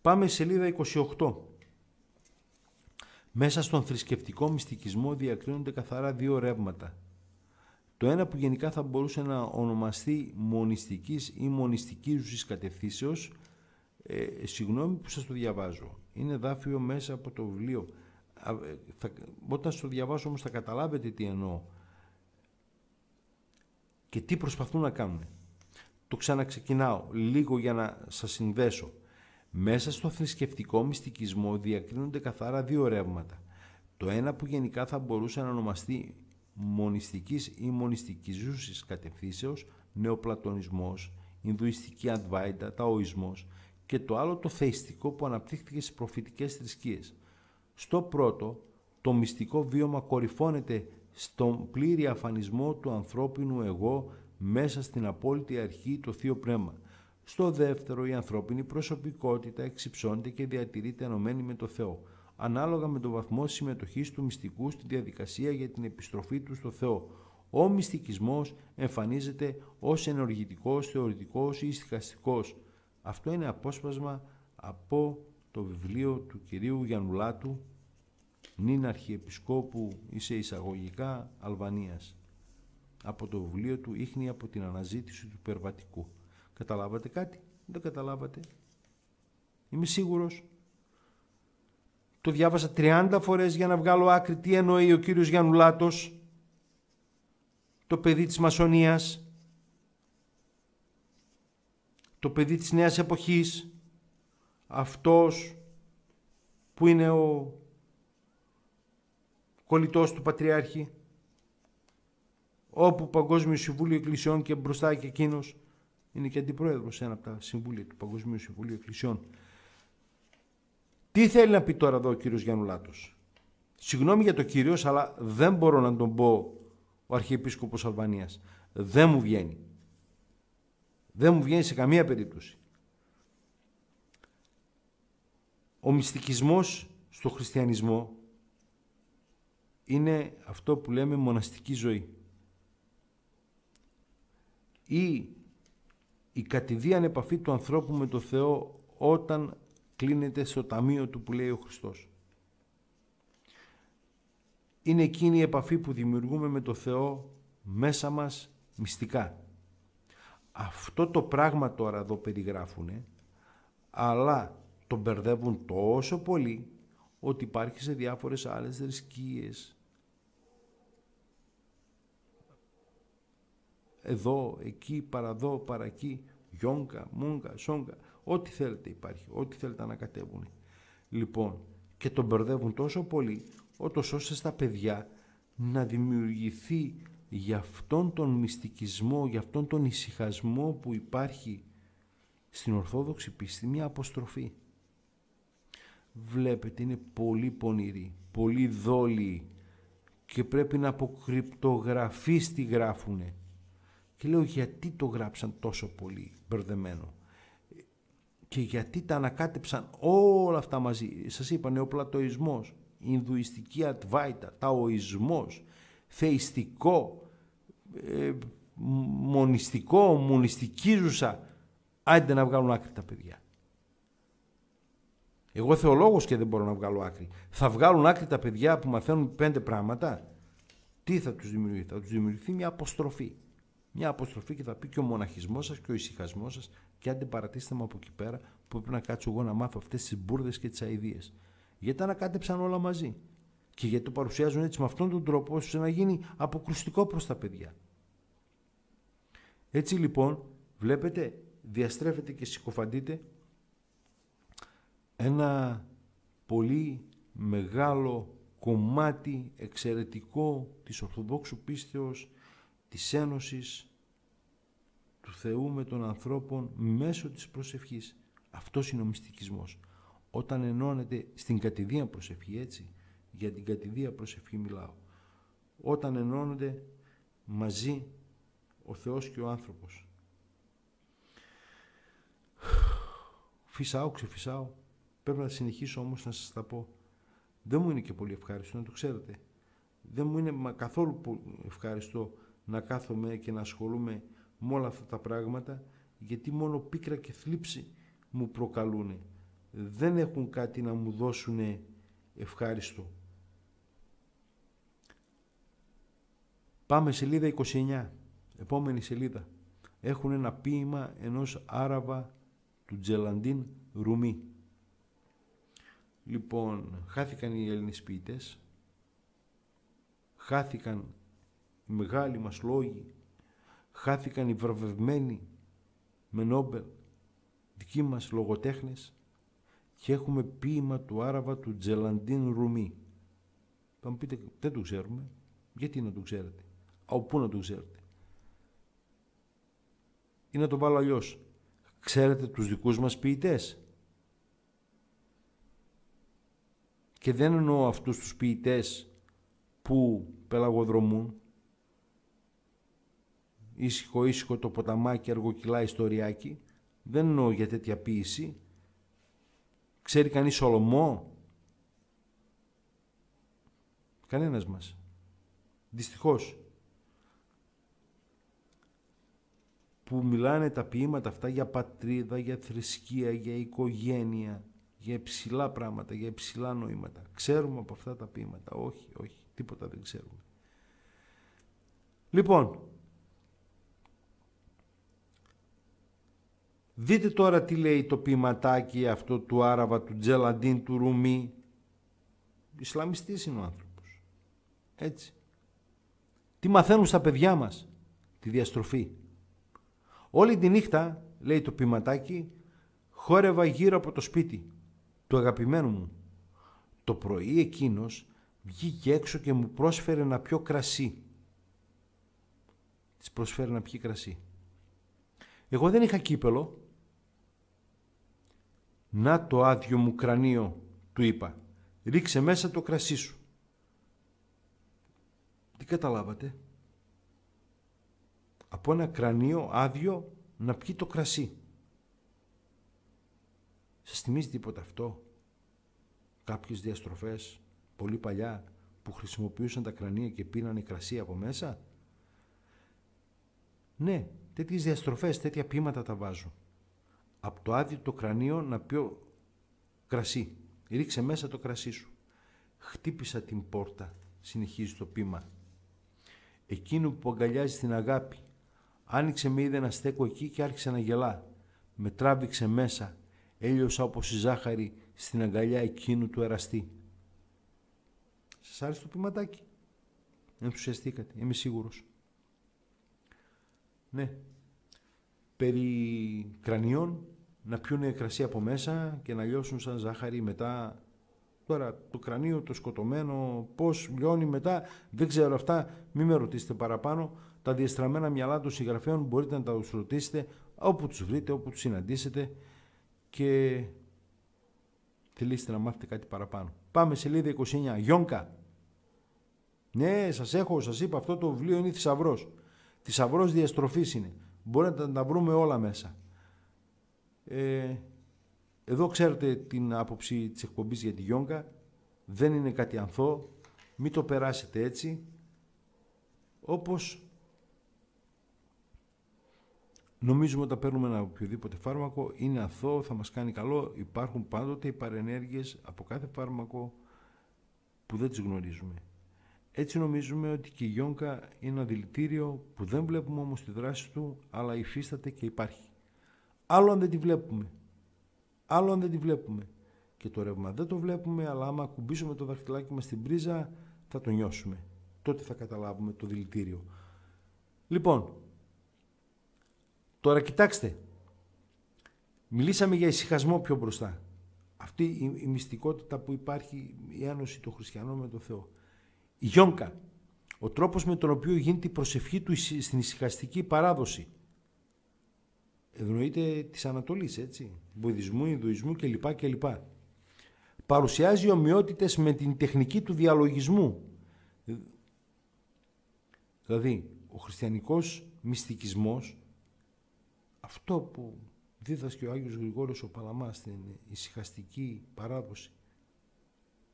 Πάμε σελίδα 28. Μέσα στον θρησκευτικό μυστικισμό διακρίνονται καθαρά δύο ρεύματα. Το ένα που γενικά θα μπορούσε να ονομαστεί μονιστικής ή μονιστικής κατευθύσεως, ε, συγγνώμη που σας το διαβάζω. Είναι δάφιο μέσα από το βιβλίο. Ε, όταν σας το διαβάσω όμως θα καταλάβετε τι εννοώ και τι προσπαθούν να κάνουν. Το ξαναξεκινάω λίγο για να σας συνδέσω. Μέσα στο θρησκευτικό μυστικισμό διακρίνονται καθαρά δύο ρεύματα. Το ένα που γενικά θα μπορούσε να ονομαστεί μονιστικής ή ζούσης κατευθύσεως, νεοπλατωνισμός, Ινδουιστική Αντβάιντα, Ταοισμός και το άλλο το θεϊστικό που αναπτύχθηκε στις προφητικές θρησκείες. Στο πρώτο, το μυστικό βίωμα κορυφώνεται στον πλήρη αφανισμό του ανθρώπινου εγώ μέσα στην απόλυτη αρχή το Θείο Πνεύμα. Στο δεύτερο, η ανθρώπινη προσωπικότητα εξυψώνεται και διατηρείται ενωμένη με το Θεό, ανάλογα με το βαθμό συμμετοχής του μυστικού στη διαδικασία για την επιστροφή του στο Θεό. Ο μυστικισμός εμφανίζεται ως ενεργητικός, θεωρητικός ή Αυτό είναι απόσπασμα από το βιβλίο του κυρίου Γιαννουλάτου νυν αρχιεπισκόπου σε εισαγωγικά Αλβανίας από το βιβλίο του «Ήχνη από την αναζήτηση του περβατικού». Καταλάβατε κάτι. Δεν καταλάβατε. Είμαι σίγουρος. Το διάβασα 30 φορές για να βγάλω άκρη τι εννοεί ο κύριος Γιαννουλάτος, το παιδί της μασονίας, το παιδί της νέας εποχής, αυτός που είναι ο κολλητός του Πατριάρχη, όπου Παγκόσμιο Συμβούλιο Εκκλησιών και μπροστά και εκείνος, είναι και αντιπρόεδρος σε ένα από τα συμβούλια του Παγκοσμίου Συμβουλίου Εκκλησιών. Τι θέλει να πει τώρα εδώ ο κύριος Γιανουλάτο. Συγγνώμη για το κύριο, αλλά δεν μπορώ να τον πω ο Αρχιεπίσκοπος Αλβανίας. Δεν μου βγαίνει. Δεν μου βγαίνει σε καμία περίπτωση. Ο μυστικισμός στο χριστιανισμό είναι αυτό που λέμε μοναστική ζωή. Ή η κατηδίαν επαφή του ανθρώπου με το Θεό όταν κλείνεται στο ταμείο του που λέει ο Χριστός. Είναι εκείνη η επαφή που δημιουργούμε με το Θεό μέσα μας μυστικά. Αυτό το πράγμα τώρα εδώ περιγράφουνε, αλλά τον μπερδεύουν τόσο πολύ ότι υπάρχει σε διάφορες άλλες θρησκείες εδώ, εκεί, παραδώ, παρακεί, γιόγκα, μούγκα, σόγκα, ό,τι θέλετε υπάρχει, ό,τι θέλετε ανακατεύουν. Λοιπόν, και τον μπερδεύουν τόσο πολύ, ότως ώστε στα παιδιά να δημιουργηθεί για αυτόν τον μυστικισμό, για αυτόν τον ησυχασμό που υπάρχει στην Ορθόδοξη πίστη, μια αποστροφή. Βλέπετε, είναι πολύ πονηρή, πολύ δόλη και πρέπει να αποκρυπτογραφείς τι γράφουνε και λέω γιατί το γράψαν τόσο πολύ μπερδεμένο και γιατί τα ανακάτεψαν όλα αυτά μαζί. Σας είπα ο Ινδουιστική Ατβάιτα, ταοισμός, θεϊστικό, ε, μονιστικό, μονιστική ζουσα. Άντε να βγάλουν άκρη τα παιδιά. Εγώ θεολόγος και δεν μπορώ να βγάλω άκρη. Θα βγάλουν άκρη τα παιδιά που μαθαίνουν πέντε πράγματα. Τι θα τους δημιουργηθεί. Θα τους δημιουργηθεί μια αποστροφή μια αποστροφή και θα πει και ο μοναχισμός σας και ο ησυχασμός σας, και αν την μου από εκεί πέρα, που πρέπει να κάτσω εγώ να μάθω αυτές τις μπουρδες και τις αειδίε. Γιατί τα ανακάτεψαν όλα μαζί. Και γιατί το παρουσιάζουν έτσι με αυτόν τον τρόπο, ώστε να γίνει αποκρουστικό προς τα παιδιά. Έτσι λοιπόν, βλέπετε, διαστρέφεται και συκοφαντείτε. ένα πολύ μεγάλο κομμάτι εξαιρετικό της Ορθοδόξου πίστεως της ένωσης του Θεού με τον ανθρώπων μέσω της προσευχής. Αυτός είναι ο μυστικισμός. Όταν ενώνεται στην κατηδία προσευχή, έτσι, για την κατηδία προσευχή μιλάω. Όταν ενώνονται μαζί ο Θεός και ο άνθρωπος. Φυσάω, ξεφυσάω. Πρέπει να συνεχίσω όμως να σας τα πω. Δεν μου είναι και πολύ ευχάριστο, να το ξέρετε. Δεν μου είναι καθόλου ευχάριστο να κάθομαι και να ασχολούμαι με όλα αυτά τα πράγματα γιατί μόνο πίκρα και θλίψη μου προκαλούν. Δεν έχουν κάτι να μου δώσουν ευχάριστο. Πάμε σελίδα 29, επόμενη σελίδα. Έχουν ένα ποίημα ενός Άραβα του Τζελαντίν Ρουμί. Λοιπόν, χάθηκαν οι Έλληνες ποιητές, χάθηκαν μεγάλοι μας λόγοι, χάθηκαν οι βραβευμένοι με Νόμπελ, δικοί μας λογοτέχνες και έχουμε ποίημα του Άραβα του Τζελαντίν Ρουμί. Θα μου πείτε, δεν το ξέρουμε. Γιατί να το ξέρετε. Από πού να το ξέρετε. Ή να το βάλω αλλιώς. Ξέρετε τους δικούς μας ποιητές. Και δεν εννοώ αυτούς τους ποιητές που πελαγοδρομούν, ήσυχο ήσυχο το ποταμάκι αργοκυλά ιστοριάκι. Δεν εννοώ για τέτοια ποίηση. Ξέρει κανείς Σολομό. Κανένας μας. Δυστυχώς. Που μιλάνε τα ποίηματα αυτά για πατρίδα, για θρησκεία, για οικογένεια, για υψηλά πράγματα, για υψηλά νοήματα. Ξέρουμε από αυτά τα ποίηματα. Όχι, όχι, τίποτα δεν ξέρουμε. Λοιπόν, Δείτε τώρα τι λέει το ποιηματάκι αυτό του Άραβα, του Τζελαντίν, του Ρουμί. Ισλαμιστής είναι ο άνθρωπος. Έτσι. Τι μαθαίνουν στα παιδιά μας. Τη διαστροφή. Όλη τη νύχτα, λέει το ποιηματάκι, χόρευα γύρω από το σπίτι του αγαπημένου μου. Το πρωί εκείνος βγήκε έξω και μου πρόσφερε να πιω κρασί. Της προσφέρει να πιει κρασί. Εγώ δεν είχα κύπελο, «Να το άδειο μου κρανίο», του είπα. «Ρίξε μέσα το κρασί σου». Τι καταλάβατε. Από ένα κρανίο άδειο να πιει το κρασί. Σας θυμίζει τίποτα αυτό. Κάποιες διαστροφές, πολύ παλιά, που χρησιμοποιούσαν τα κρανία και πίνανε κρασί από μέσα. Ναι, τέτοιες διαστροφές, τέτοια πείματα τα βάζουν από το άδειο το κρανίο να πιω κρασί. Ρίξε μέσα το κρασί σου. Χτύπησα την πόρτα, συνεχίζει το πείμα. Εκείνο που αγκαλιάζει την αγάπη. Άνοιξε με είδε να στέκω εκεί και άρχισε να γελά. Με τράβηξε μέσα, έλειωσα όπως η ζάχαρη στην αγκαλιά εκείνου του εραστή. Σας άρεσε το πείματάκι. Ενθουσιαστήκατε, είμαι σίγουρος. Ναι. Περί κρανιών να πιούν κρασί από μέσα και να λιώσουν σαν ζάχαρη μετά. Τώρα το κρανίο, το σκοτωμένο, πώς λιώνει μετά, δεν ξέρω αυτά, μην με ρωτήσετε παραπάνω. Τα διεστραμμένα μυαλά των συγγραφέων μπορείτε να τα ρωτήσετε όπου τους βρείτε, όπου τους συναντήσετε και θελήστε να μάθετε κάτι παραπάνω. Πάμε σελίδα 29. Γιόνκα. Ναι, σας έχω, σας είπα, αυτό το βιβλίο είναι θησαυρός. Θησαυρός διαστροφής είναι. Μπορείτε να τα βρούμε όλα μέσα. Ε, εδώ ξέρετε την άποψη της εκπομπής για τη Γιόγκα. Δεν είναι κάτι ανθό. Μην το περάσετε έτσι. Όπως νομίζουμε όταν παίρνουμε ένα οποιοδήποτε φάρμακο είναι ανθό, θα μας κάνει καλό. Υπάρχουν πάντοτε οι παρενέργειες από κάθε φάρμακο που δεν τις γνωρίζουμε. Έτσι νομίζουμε ότι και η Γιόγκα είναι ένα δηλητήριο που δεν βλέπουμε όμως τη δράση του, αλλά υφίσταται και υπάρχει αν δεν τη βλέπουμε. αν δεν τη βλέπουμε. Και το ρεύμα δεν το βλέπουμε, αλλά άμα κουμπίσουμε το δαχτυλάκι μας στην πρίζα, θα το νιώσουμε. Τότε θα καταλάβουμε το δηλητήριο. Λοιπόν, τώρα κοιτάξτε. Μιλήσαμε για ησυχασμό πιο μπροστά. Αυτή η, η μυστικότητα που υπάρχει η ένωση των χριστιανών με τον Θεό. Η γιόνκα, ο τρόπος με τον οποίο γίνεται η προσευχή του στην ησυχαστική παράδοση – ευνοείται της Ανατολής, έτσι, Βουδισμού, Ινδουισμού κλπ. κλπ. Παρουσιάζει ομοιότητες με την τεχνική του διαλογισμού. Δηλαδή, ο χριστιανικός μυστικισμός, αυτό που δίδασκε ο Άγιος Γρηγόριος ο Παλαμάς στην ησυχαστική παράδοση,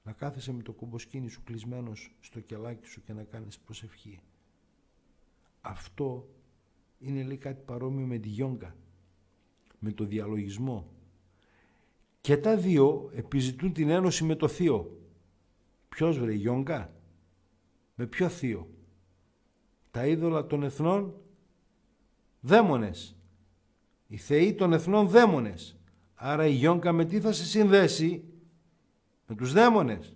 να κάθεσαι με το κομποσκίνη σου κλεισμένος στο κελάκι σου και να κάνεις προσευχή. Αυτό είναι λέει κάτι παρόμοιο με τη γιόγκα με το διαλογισμό. Και τα δύο επιζητούν την ένωση με το θείο. Ποιος βρε, Γιόγκα, με ποιο θείο. Τα είδωλα των εθνών δαίμονες. Οι θεοί των εθνών δαίμονες. Άρα η Γιόγκα με τι θα σε συνδέσει, με τους δαίμονες.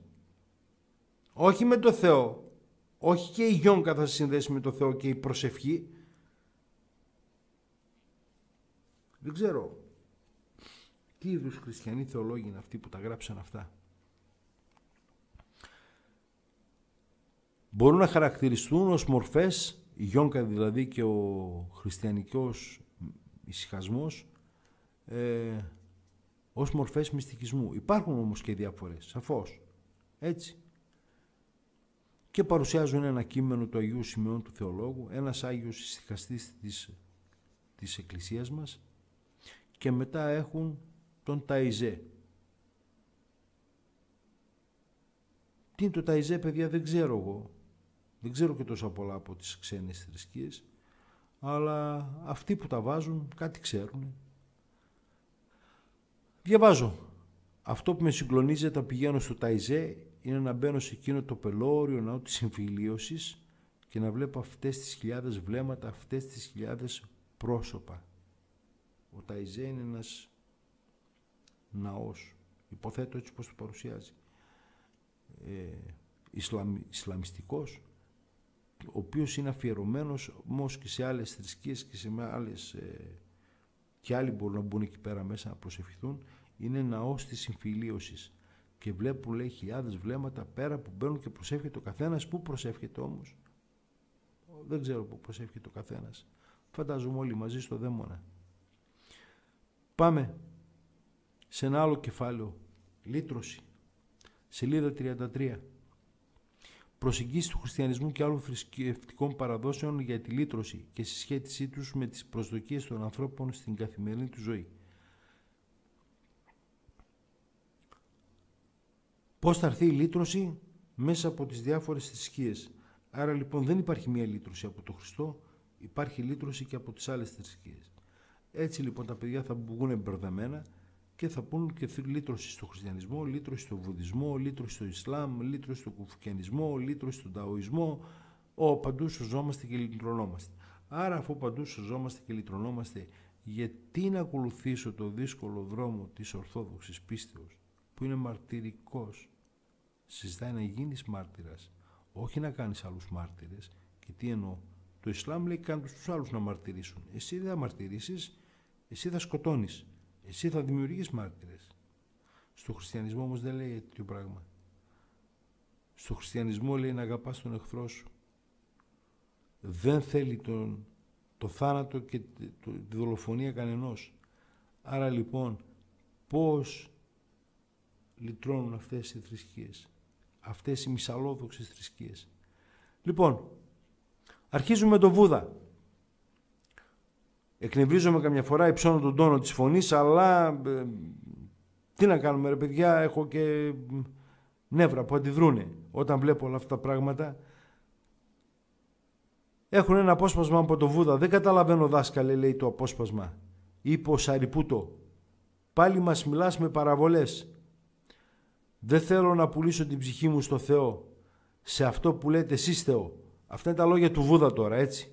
Όχι με το Θεό. Όχι και η Γιόγκα θα σε συνδέσει με το Θεό και η προσευχή, Δεν ξέρω τι είδους χριστιανοί θεολόγοι είναι αυτοί που τα γράψαν αυτά. Μπορούν να χαρακτηριστούν ως μορφές, η γιόνκα δηλαδή και ο χριστιανικός ησυχασμός, ε, ως μορφές μυστικισμού. Υπάρχουν όμως και διαφορές, σαφώς. Έτσι. Και παρουσιάζουν ένα κείμενο του Αγίου Σημεών του Θεολόγου, ένας Άγιος ησυχαστής της, της Εκκλησίας μας, και μετά έχουν τον Ταϊζέ. Τι είναι το Ταϊζέ, παιδιά, δεν ξέρω εγώ. Δεν ξέρω και τόσα πολλά από τις ξένες θρησκείες, αλλά αυτοί που τα βάζουν κάτι ξέρουν. Διαβάζω. Αυτό που με συγκλονίζει όταν πηγαίνω στο Ταϊζέ είναι να μπαίνω σε εκείνο το πελώριο ναό της συμφιλίωσης και να βλέπω αυτές τις χιλιάδες βλέμματα, αυτές τις χιλιάδες πρόσωπα. Ο Ταϊζέ είναι ένας ναός, υποθέτω έτσι πως το παρουσιάζει, ε, Ισλαμιστικός, ο οποίος είναι αφιερωμένος όμως και σε άλλες θρησκείες και σε άλλες ε, και άλλοι μπορούν να μπουν εκεί πέρα μέσα να προσευχηθούν, είναι ναός της συμφιλίωσης και βλέπουν λέει χιλιάδες βλέμματα πέρα που μπαίνουν και προσεύχεται ο καθένας που προσεύχεται όμως. δεν ξέρω που προσεύχεται ο καθένας. φαντάζομαι όλοι μαζί στο δαίμονα Πάμε σε ένα άλλο κεφάλαιο. Λύτρωση. Σελίδα 33. Προσεγγίσεις του χριστιανισμού και άλλων θρησκευτικών παραδόσεων για τη λύτρωση και συσχέτισή τους με τις προσδοκίες των ανθρώπων στην καθημερινή τους ζωή. Πώς θα έρθει η λύτρωση μέσα από τις διάφορες θρησκείες. Άρα λοιπόν δεν υπάρχει μία λύτρωση από τον Χριστό, υπάρχει λύτρωση και από τις άλλες θρησκείες. Έτσι λοιπόν τα παιδιά θα βγουν μπερδεμένα και θα πούν και λύτρωση στο χριστιανισμό, λύτρωση στο βουδισμό, λύτρωση στο Ισλάμ, λύτρωση στο κουφκιανισμό, λύτρωση στον ταοισμό. Ο, παντού σωζόμαστε και λυτρωνόμαστε. Άρα αφού παντού σωζόμαστε και λυτρωνόμαστε, γιατί να ακολουθήσω το δύσκολο δρόμο της Ορθόδοξης πίστεως, που είναι μαρτυρικός. Συζητάει να γίνεις μάρτυρας, όχι να κάνεις άλλους μάρτυρες. Και τι εννοώ, το Ισλάμ λέει κάντε τους άλλους να μαρτυρήσουν. Εσύ δεν θα μαρτυρήσεις, εσύ θα σκοτώνεις. Εσύ θα δημιουργείς μάρτυρες. Στο χριστιανισμό όμως δεν λέει τέτοιο πράγμα. Στο χριστιανισμό λέει να αγαπάς τον εχθρό σου. Δεν θέλει τον, το θάνατο και τη δολοφονία κανενός. Άρα λοιπόν πώς λυτρώνουν αυτές οι θρησκείες. Αυτές οι μυσαλόδοξε θρησκείες. Λοιπόν, αρχίζουμε με τον Βούδα. Εκνευρίζομαι καμιά φορά, υψώνω τον τόνο της φωνής, αλλά ε, τι να κάνουμε ρε παιδιά, έχω και νεύρα που αντιδρούνε όταν βλέπω όλα αυτά τα πράγματα. Έχουν ένα απόσπασμα από το Βούδα. Δεν καταλαβαίνω δάσκαλε, λέει το απόσπασμα. Είπε ο Σαριπούτο. Πάλι μας μιλάς με παραβολές. Δεν θέλω να πουλήσω την ψυχή μου στο Θεό. Σε αυτό που λέτε εσείς Θεό. Αυτά είναι τα λόγια του Βούδα τώρα, έτσι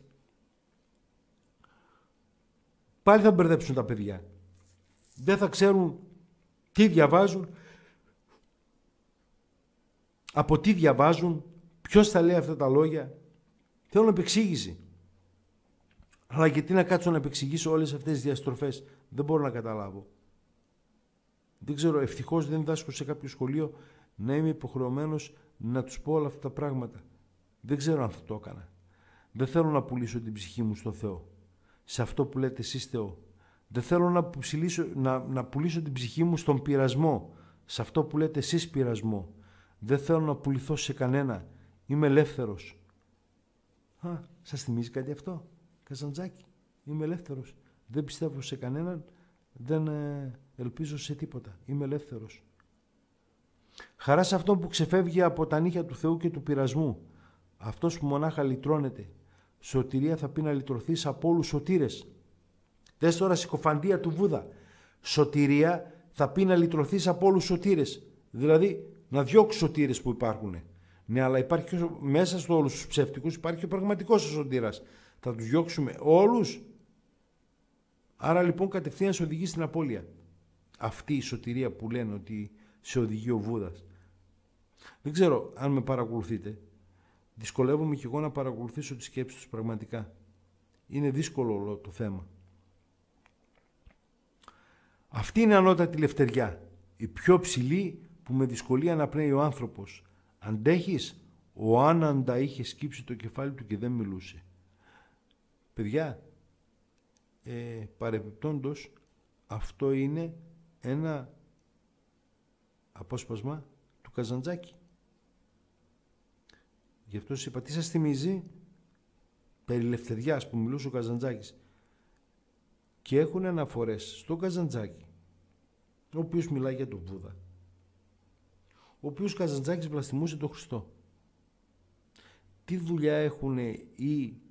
πάλι θα μπερδέψουν τα παιδιά. Δεν θα ξέρουν τι διαβάζουν, από τι διαβάζουν, ποιος θα λέει αυτά τα λόγια. Θέλω επεξήγηση. Αλλά γιατί να κάτσω να επεξηγήσω όλες αυτές τις διαστροφές. Δεν μπορώ να καταλάβω. Δεν ξέρω, ευτυχώς δεν δάσκω σε κάποιο σχολείο να είμαι υποχρεωμένος να τους πω όλα αυτά τα πράγματα. Δεν ξέρω αν θα το έκανα. Δεν θέλω να πουλήσω την ψυχή μου στο Θεό σε αυτό που λέτε εσείς Θεό. Δεν θέλω να, ψηλήσω, να, να πουλήσω την ψυχή μου στον πειρασμό, σε αυτό που λέτε εσείς πειρασμό. Δεν θέλω να πουληθώ σε κανένα. Είμαι ελεύθερος. Α, σας θυμίζει κάτι αυτό, Καζαντζάκη. Είμαι ελεύθερος. Δεν πιστεύω σε κανέναν, δεν ε, ελπίζω σε τίποτα. Είμαι ελεύθερος. Χαρά σε αυτόν που ξεφεύγει από τα νύχια του Θεού και του πειρασμού. Αυτός που μονάχα λυτρώνεται σωτηρία θα πει να λυτρωθείς από όλους σωτήρες. Δες τώρα συκοφαντία του Βούδα. Σωτηρία θα πει να λυτρωθείς από όλους σωτήρες. Δηλαδή να διώξει σωτήρες που υπάρχουν. Ναι, αλλά υπάρχει μέσα στο όλους τους ψεύτικους υπάρχει ο πραγματικός σωτήρα. σωτήρας. Θα τους διώξουμε όλους. Άρα λοιπόν κατευθείαν σε οδηγεί στην απώλεια. Αυτή η σωτηρία που λένε ότι σε οδηγεί ο Βούδας. Δεν ξέρω αν με παρακολουθείτε. Δυσκολεύομαι και εγώ να παρακολουθήσω τις σκέψεις τους πραγματικά. Είναι δύσκολο όλο το θέμα. Αυτή είναι η ανώτατη λευτεριά, η πιο ψηλή που με δυσκολία αναπνέει ο άνθρωπος. Αντέχεις, ο Άναντα είχε σκύψει το κεφάλι του και δεν μιλούσε. Παιδιά, ε, αυτό είναι ένα απόσπασμα του Καζαντζάκη. Γι' αυτό σα είπα, τι σας θυμίζει που μιλούσε ο Καζαντζάκης. Και έχουν αναφορές στον Καζαντζάκη, ο οποίος μιλάει για τον Βούδα, ο οποίος Καζαντζάκης βλαστημούσε τον Χριστό. Τι δουλειά έχουν οι,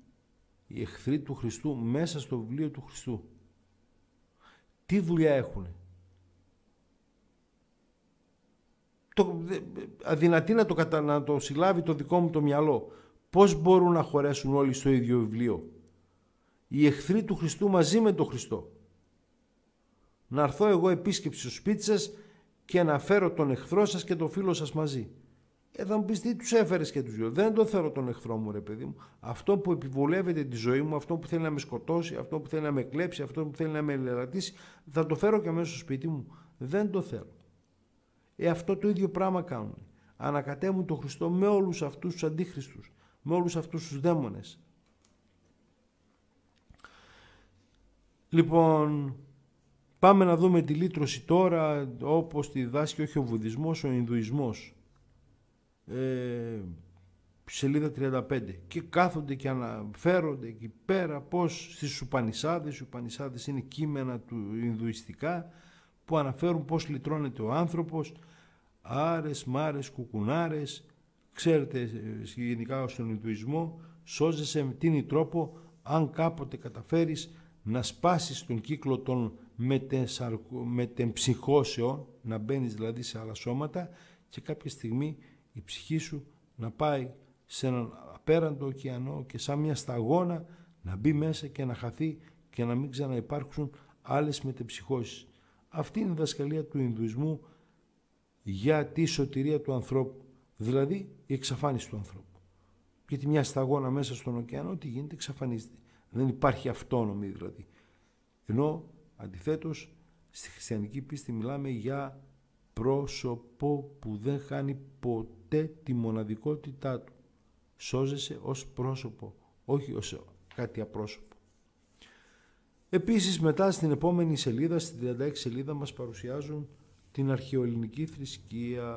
οι εχθροί του Χριστού μέσα στο βιβλίο του Χριστού. Τι δουλειά έχουν. το, να το, κατα, να το συλλάβει το δικό μου το μυαλό. Πώς μπορούν να χωρέσουν όλοι στο ίδιο βιβλίο. Οι εχθροί του Χριστού μαζί με τον Χριστό. Να έρθω εγώ επίσκεψη στο σπίτι σας και να φέρω τον εχθρό σας και τον φίλο σας μαζί. Ε, θα μου πεις τι τους έφερες και τους δύο. Δεν το θέλω τον εχθρό μου, ρε παιδί μου. Αυτό που επιβολεύεται τη ζωή μου, αυτό που θέλει να με σκοτώσει, αυτό που θέλει να με κλέψει, αυτό που θέλει να με ελερατήσει, θα το φέρω και μέσα στο σπίτι μου. Δεν το θέλω. Ε, αυτό το ίδιο πράγμα κάνουν. Ανακατεύουν τον Χριστό με όλους αυτούς τους αντίχριστους, με όλους αυτούς τους δαίμονες. Λοιπόν, πάμε να δούμε τη λύτρωση τώρα, όπως τη δάσκει όχι ο Βουδισμός, ο Ινδουισμός. Ε, σελίδα 35 και κάθονται και αναφέρονται εκεί πέρα πως στις Ουπανισάδες, οι Ουπανισάδες είναι κείμενα του Ινδουιστικά που αναφέρουν πως λυτρώνεται ο άνθρωπος, άρες, μάρες, κουκουνάρες, ξέρετε ε, γενικά στον Ινδουισμό, σώζεσαι με τίνη τρόπο αν κάποτε καταφέρεις να σπάσεις τον κύκλο των μετεμψυχώσεων, να μπαίνεις δηλαδή σε άλλα σώματα και κάποια στιγμή η ψυχή σου να πάει σε έναν απέραντο ωκεανό και σαν μια σταγόνα να μπει μέσα και να χαθεί και να μην ξαναυπάρξουν άλλες μετεψυχώσεις. Αυτή είναι η δασκαλία του Ινδουισμού για τη σωτηρία του ανθρώπου, δηλαδή η εξαφάνιση του ανθρώπου. Γιατί μια σταγόνα μέσα στον ωκεανό, ό,τι γίνεται εξαφανίζεται. Δεν υπάρχει αυτόνομη δηλαδή. Ενώ αντιθέτως, στη χριστιανική πίστη μιλάμε για πρόσωπο που δεν χάνει ποτέ τη μοναδικότητά του. Σώζεσαι ως πρόσωπο, όχι ως κάτι απρόσωπο. Επίσης μετά στην επόμενη σελίδα, στην 36 σελίδα μας παρουσιάζουν την αρχαιοελληνική θρησκεία.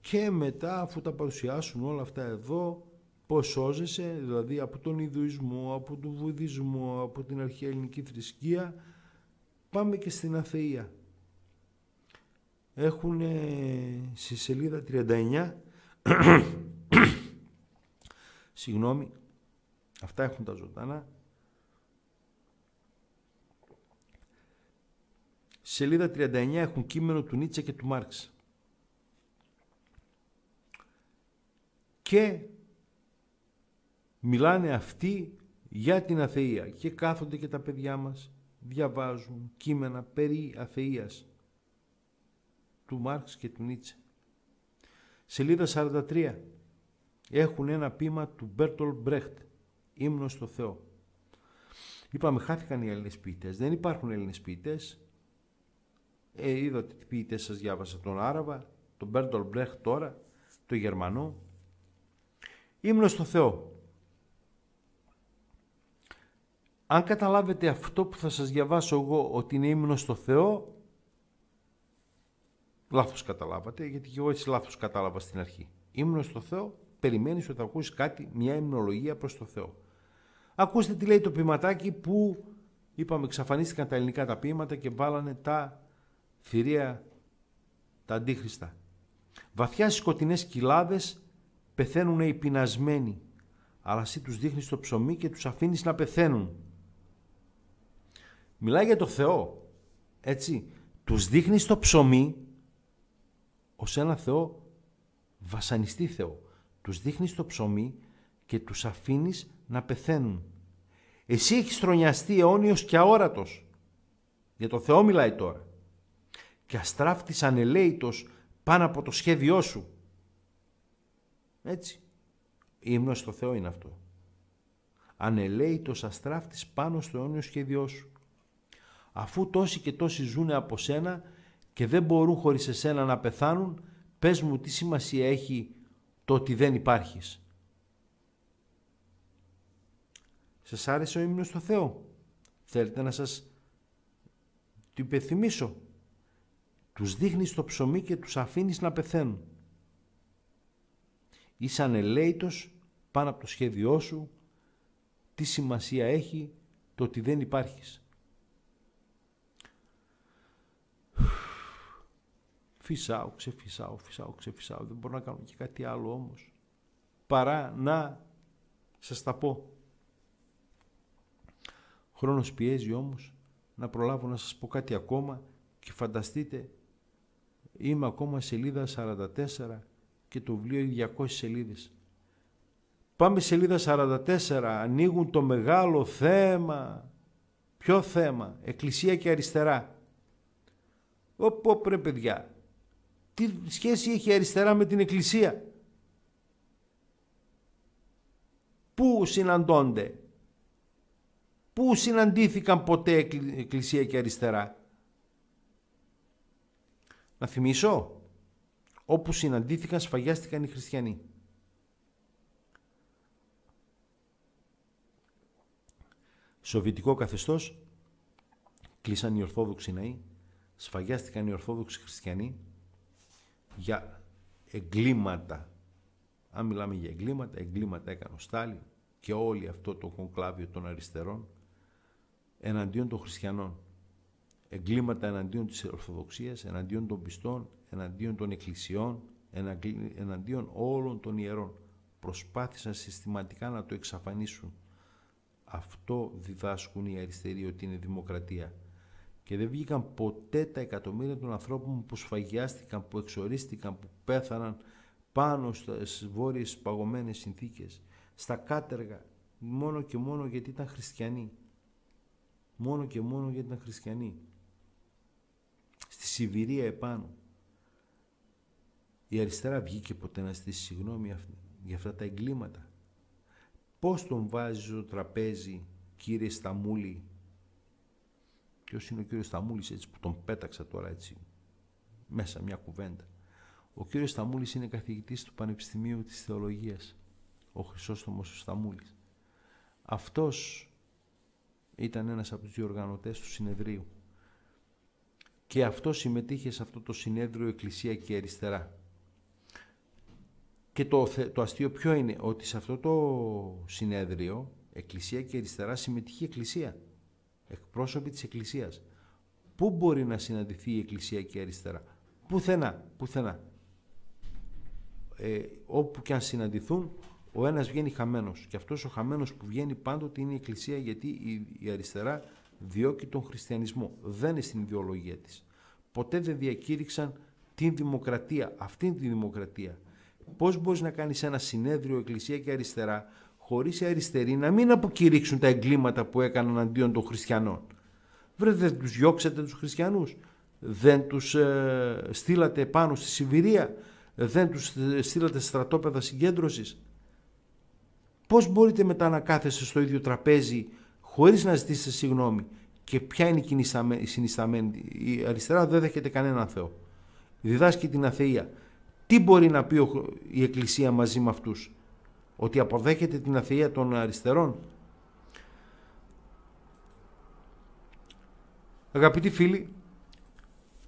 Και μετά αφού τα παρουσιάσουν όλα αυτά εδώ, πώς σώζεσαι, δηλαδή από τον ιδουισμό από τον Βουδισμό, από την αρχαιοελληνική θρησκεία, πάμε και στην Αθεία. Έχουν στη σελίδα 39, συγγνώμη, αυτά έχουν τα ζωντανά, Σελίδα 39 έχουν κείμενο του Νίτσα και του Μάρξ. Και μιλάνε αυτοί για την αθεία και κάθονται και τα παιδιά μας διαβάζουν κείμενα περί αθείας του Μάρξ και του Νίτσα. Σελίδα 43 έχουν ένα πείμα του Μπέρτολ Μπρέχτ «Ύμνος στο Θεό». Είπαμε χάθηκαν οι Έλληνες ποιητές. Δεν υπάρχουν Έλληνες ποιητές. Ε, είδατε τι ποιητές σας διάβασα. Τον Άραβα, τον Μπέρντολ Μπρέχ τώρα, τον Γερμανό. Ήμνο στο Θεό. Αν καταλάβετε αυτό που θα σας διαβάσω εγώ ότι είναι ύμνος στο Θεό, λάθος καταλάβατε, γιατί και εγώ έτσι λάθος κατάλαβα στην αρχή. Ύμνος στο Θεό, περιμένεις ότι θα ακούσεις κάτι, μια ημνολογία προς το Θεό. Ακούστε τι λέει το ποιηματάκι που είπαμε εξαφανίστηκαν τα ελληνικά τα ποίηματα και βάλανε τα θηρία, τα αντίχριστα. Βαθιά στις σκοτεινές κοιλάδες πεθαίνουν οι πεινασμένοι, αλλά εσύ τους δείχνεις το ψωμί και τους αφήνεις να πεθαίνουν. Μιλάει για το Θεό, έτσι. Τους δείχνεις το ψωμί ως ένα Θεό βασανιστή Θεό. Τους δείχνεις το ψωμί και τους αφήνεις να πεθαίνουν. Εσύ έχεις τρονιαστεί αιώνιος και αόρατος. Για το Θεό μιλάει τώρα και αστράφτης ανελέητος πάνω από το σχέδιό σου. Έτσι. Ήμνος στο Θεό είναι αυτό. Ανελέητος αστράφτης πάνω στο αιώνιο σχέδιό σου. Αφού τόσοι και τόσοι ζούνε από σένα και δεν μπορούν χωρίς εσένα να πεθάνουν, πες μου τι σημασία έχει το ότι δεν υπάρχεις. Σας άρεσε ο ύμνος στο Θεό. Θέλετε να σας το υπενθυμίσω. Τους δείχνεις το ψωμί και τους αφήνεις να πεθαίνουν. Είσαι ανελέητος πάνω από το σχέδιό σου. Τι σημασία έχει το ότι δεν υπάρχεις. Φυσάω, ξεφυσάω, φυσάω, ξεφυσάω. Δεν μπορώ να κάνω και κάτι άλλο όμως. Παρά να σας τα πω. Χρόνος πιέζει όμως να προλάβω να σας πω κάτι ακόμα και φανταστείτε Είμαι ακόμα σελίδα 44 και το βιβλίο 200 σελίδες. Πάμε σελίδα 44, ανοίγουν το μεγάλο θέμα. Ποιο θέμα, εκκλησία και αριστερά. Όπου παιδιά, τι σχέση έχει η αριστερά με την εκκλησία. Πού συναντώνται, πού συναντήθηκαν ποτέ εκκλησία και αριστερά. Να θυμίσω, όπου συναντήθηκαν σφαγιάστηκαν οι χριστιανοί. Σοβιτικό καθεστώς, κλείσαν οι Ορθόδοξοι ναοί, σφαγιάστηκαν οι Ορθόδοξοι χριστιανοί για εγκλήματα. Αν μιλάμε για εγκλήματα, εγκλήματα έκανε ο και όλοι αυτό το κονκλάβιο των αριστερών εναντίον των χριστιανών εγκλήματα εναντίον της Ορθοδοξίας, εναντίον των πιστών, εναντίον των εκκλησιών, εναντίον όλων των ιερών. Προσπάθησαν συστηματικά να το εξαφανίσουν. Αυτό διδάσκουν οι αριστεροί ότι είναι δημοκρατία. Και δεν βγήκαν ποτέ τα εκατομμύρια των ανθρώπων που σφαγιάστηκαν, που εξορίστηκαν, που πέθαναν πάνω στις βόρειες παγωμένες συνθήκες, στα κάτεργα, μόνο και μόνο γιατί ήταν χριστιανοί. Μόνο και μόνο γιατί ήταν χριστιανοί στη Σιβηρία επάνω. Η αριστερά βγήκε ποτέ να στήσει συγγνώμη για αυτά τα εγκλήματα. Πώς τον βάζει στο τραπέζι κύριε Σταμούλη. Ποιος είναι ο κύριος Σταμούλης έτσι που τον πέταξα τώρα έτσι μέσα μια κουβέντα. Ο κύριος Σταμούλης είναι καθηγητής του Πανεπιστημίου της Θεολογίας. Ο Χρυσόστομος ο Σταμούλης. Αυτός ήταν ένας από τους διοργανωτές του συνεδρίου και αυτό συμμετείχε σε αυτό το συνέδριο Εκκλησία και Αριστερά. Και το, αστείο ποιο είναι, ότι σε αυτό το συνέδριο Εκκλησία και Αριστερά συμμετείχε η Εκκλησία, εκπρόσωποι της Εκκλησίας. Πού μπορεί να συναντηθεί η Εκκλησία και η Αριστερά, πουθενά, πουθενά. Ε, όπου και αν συναντηθούν, ο ένας βγαίνει χαμένος και αυτός ο χαμένος που βγαίνει πάντοτε είναι η Εκκλησία γιατί η, η Αριστερά διώκει τον χριστιανισμό, δεν είναι στην ιδεολογία της. Ποτέ δεν διακήρυξαν την δημοκρατία, αυτήν τη δημοκρατία. Πώς μπορείς να κάνεις ένα συνέδριο εκκλησία και αριστερά χωρίς οι αριστεροί να μην αποκηρύξουν τα εγκλήματα που έκαναν αντίον των χριστιανών. Βρε δεν τους διώξατε τους χριστιανούς, δεν τους ε, στείλατε πάνω στη Σιβηρία, δεν τους ε, στείλατε στρατόπεδα συγκέντρωσης. Πώς μπορείτε μετά να κάθεστε στο ίδιο τραπέζι χωρίς να ζητήσετε συγγνώμη και ποια είναι η συνισταμένη. Η αριστερά δεν δέχεται κανέναν Θεό. Διδάσκει την αθεία. Τι μπορεί να πει η Εκκλησία μαζί με αυτούς. Ότι αποδέχεται την αθεία των αριστερών. Αγαπητοί φίλοι,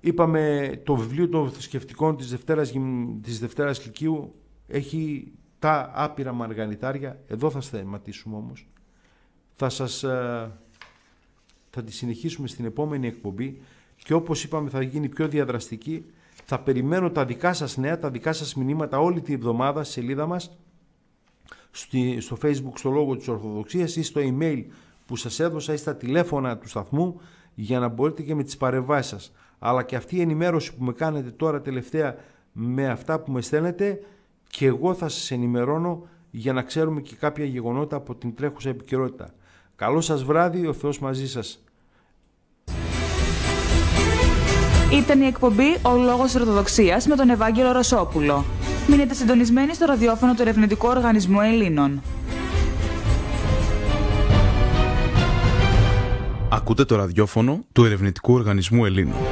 είπαμε το βιβλίο των θρησκευτικών της Δευτέρας, της Δευτέρας Λυκείου έχει τα άπειρα μαργανιτάρια. Εδώ θα σταματήσουμε όμως. Θα σας... Ε, θα τη συνεχίσουμε στην επόμενη εκπομπή και όπως είπαμε θα γίνει πιο διαδραστική. Θα περιμένω τα δικά σας νέα, τα δικά σας μηνύματα όλη τη εβδομάδα στη σελίδα μας στο facebook στο λόγο της Ορθοδοξίας ή στο email που σας έδωσα ή στα τηλέφωνα του σταθμού για να μπορείτε και με τις παρεμβάσεις σας. Αλλά και αυτή η ενημέρωση που με κάνετε τώρα τελευταία με αυτά που με στέλνετε και εγώ θα σας ενημερώνω για να ξέρουμε και κάποια γεγονότα από την τρέχουσα επικαιρότητα. Καλό σας βράδυ, ο Θεός μαζί σας. Ήταν η εκπομπή «Ο Λόγος Ορθοδοξίας» με τον Ευάγγελο Ρωσόπουλο. Μείνετε συντονισμένοι στο ραδιόφωνο του Ερευνητικού Οργανισμού Ελλήνων. Ακούτε το ραδιόφωνο του Ερευνητικού Οργανισμού Ελλήνων.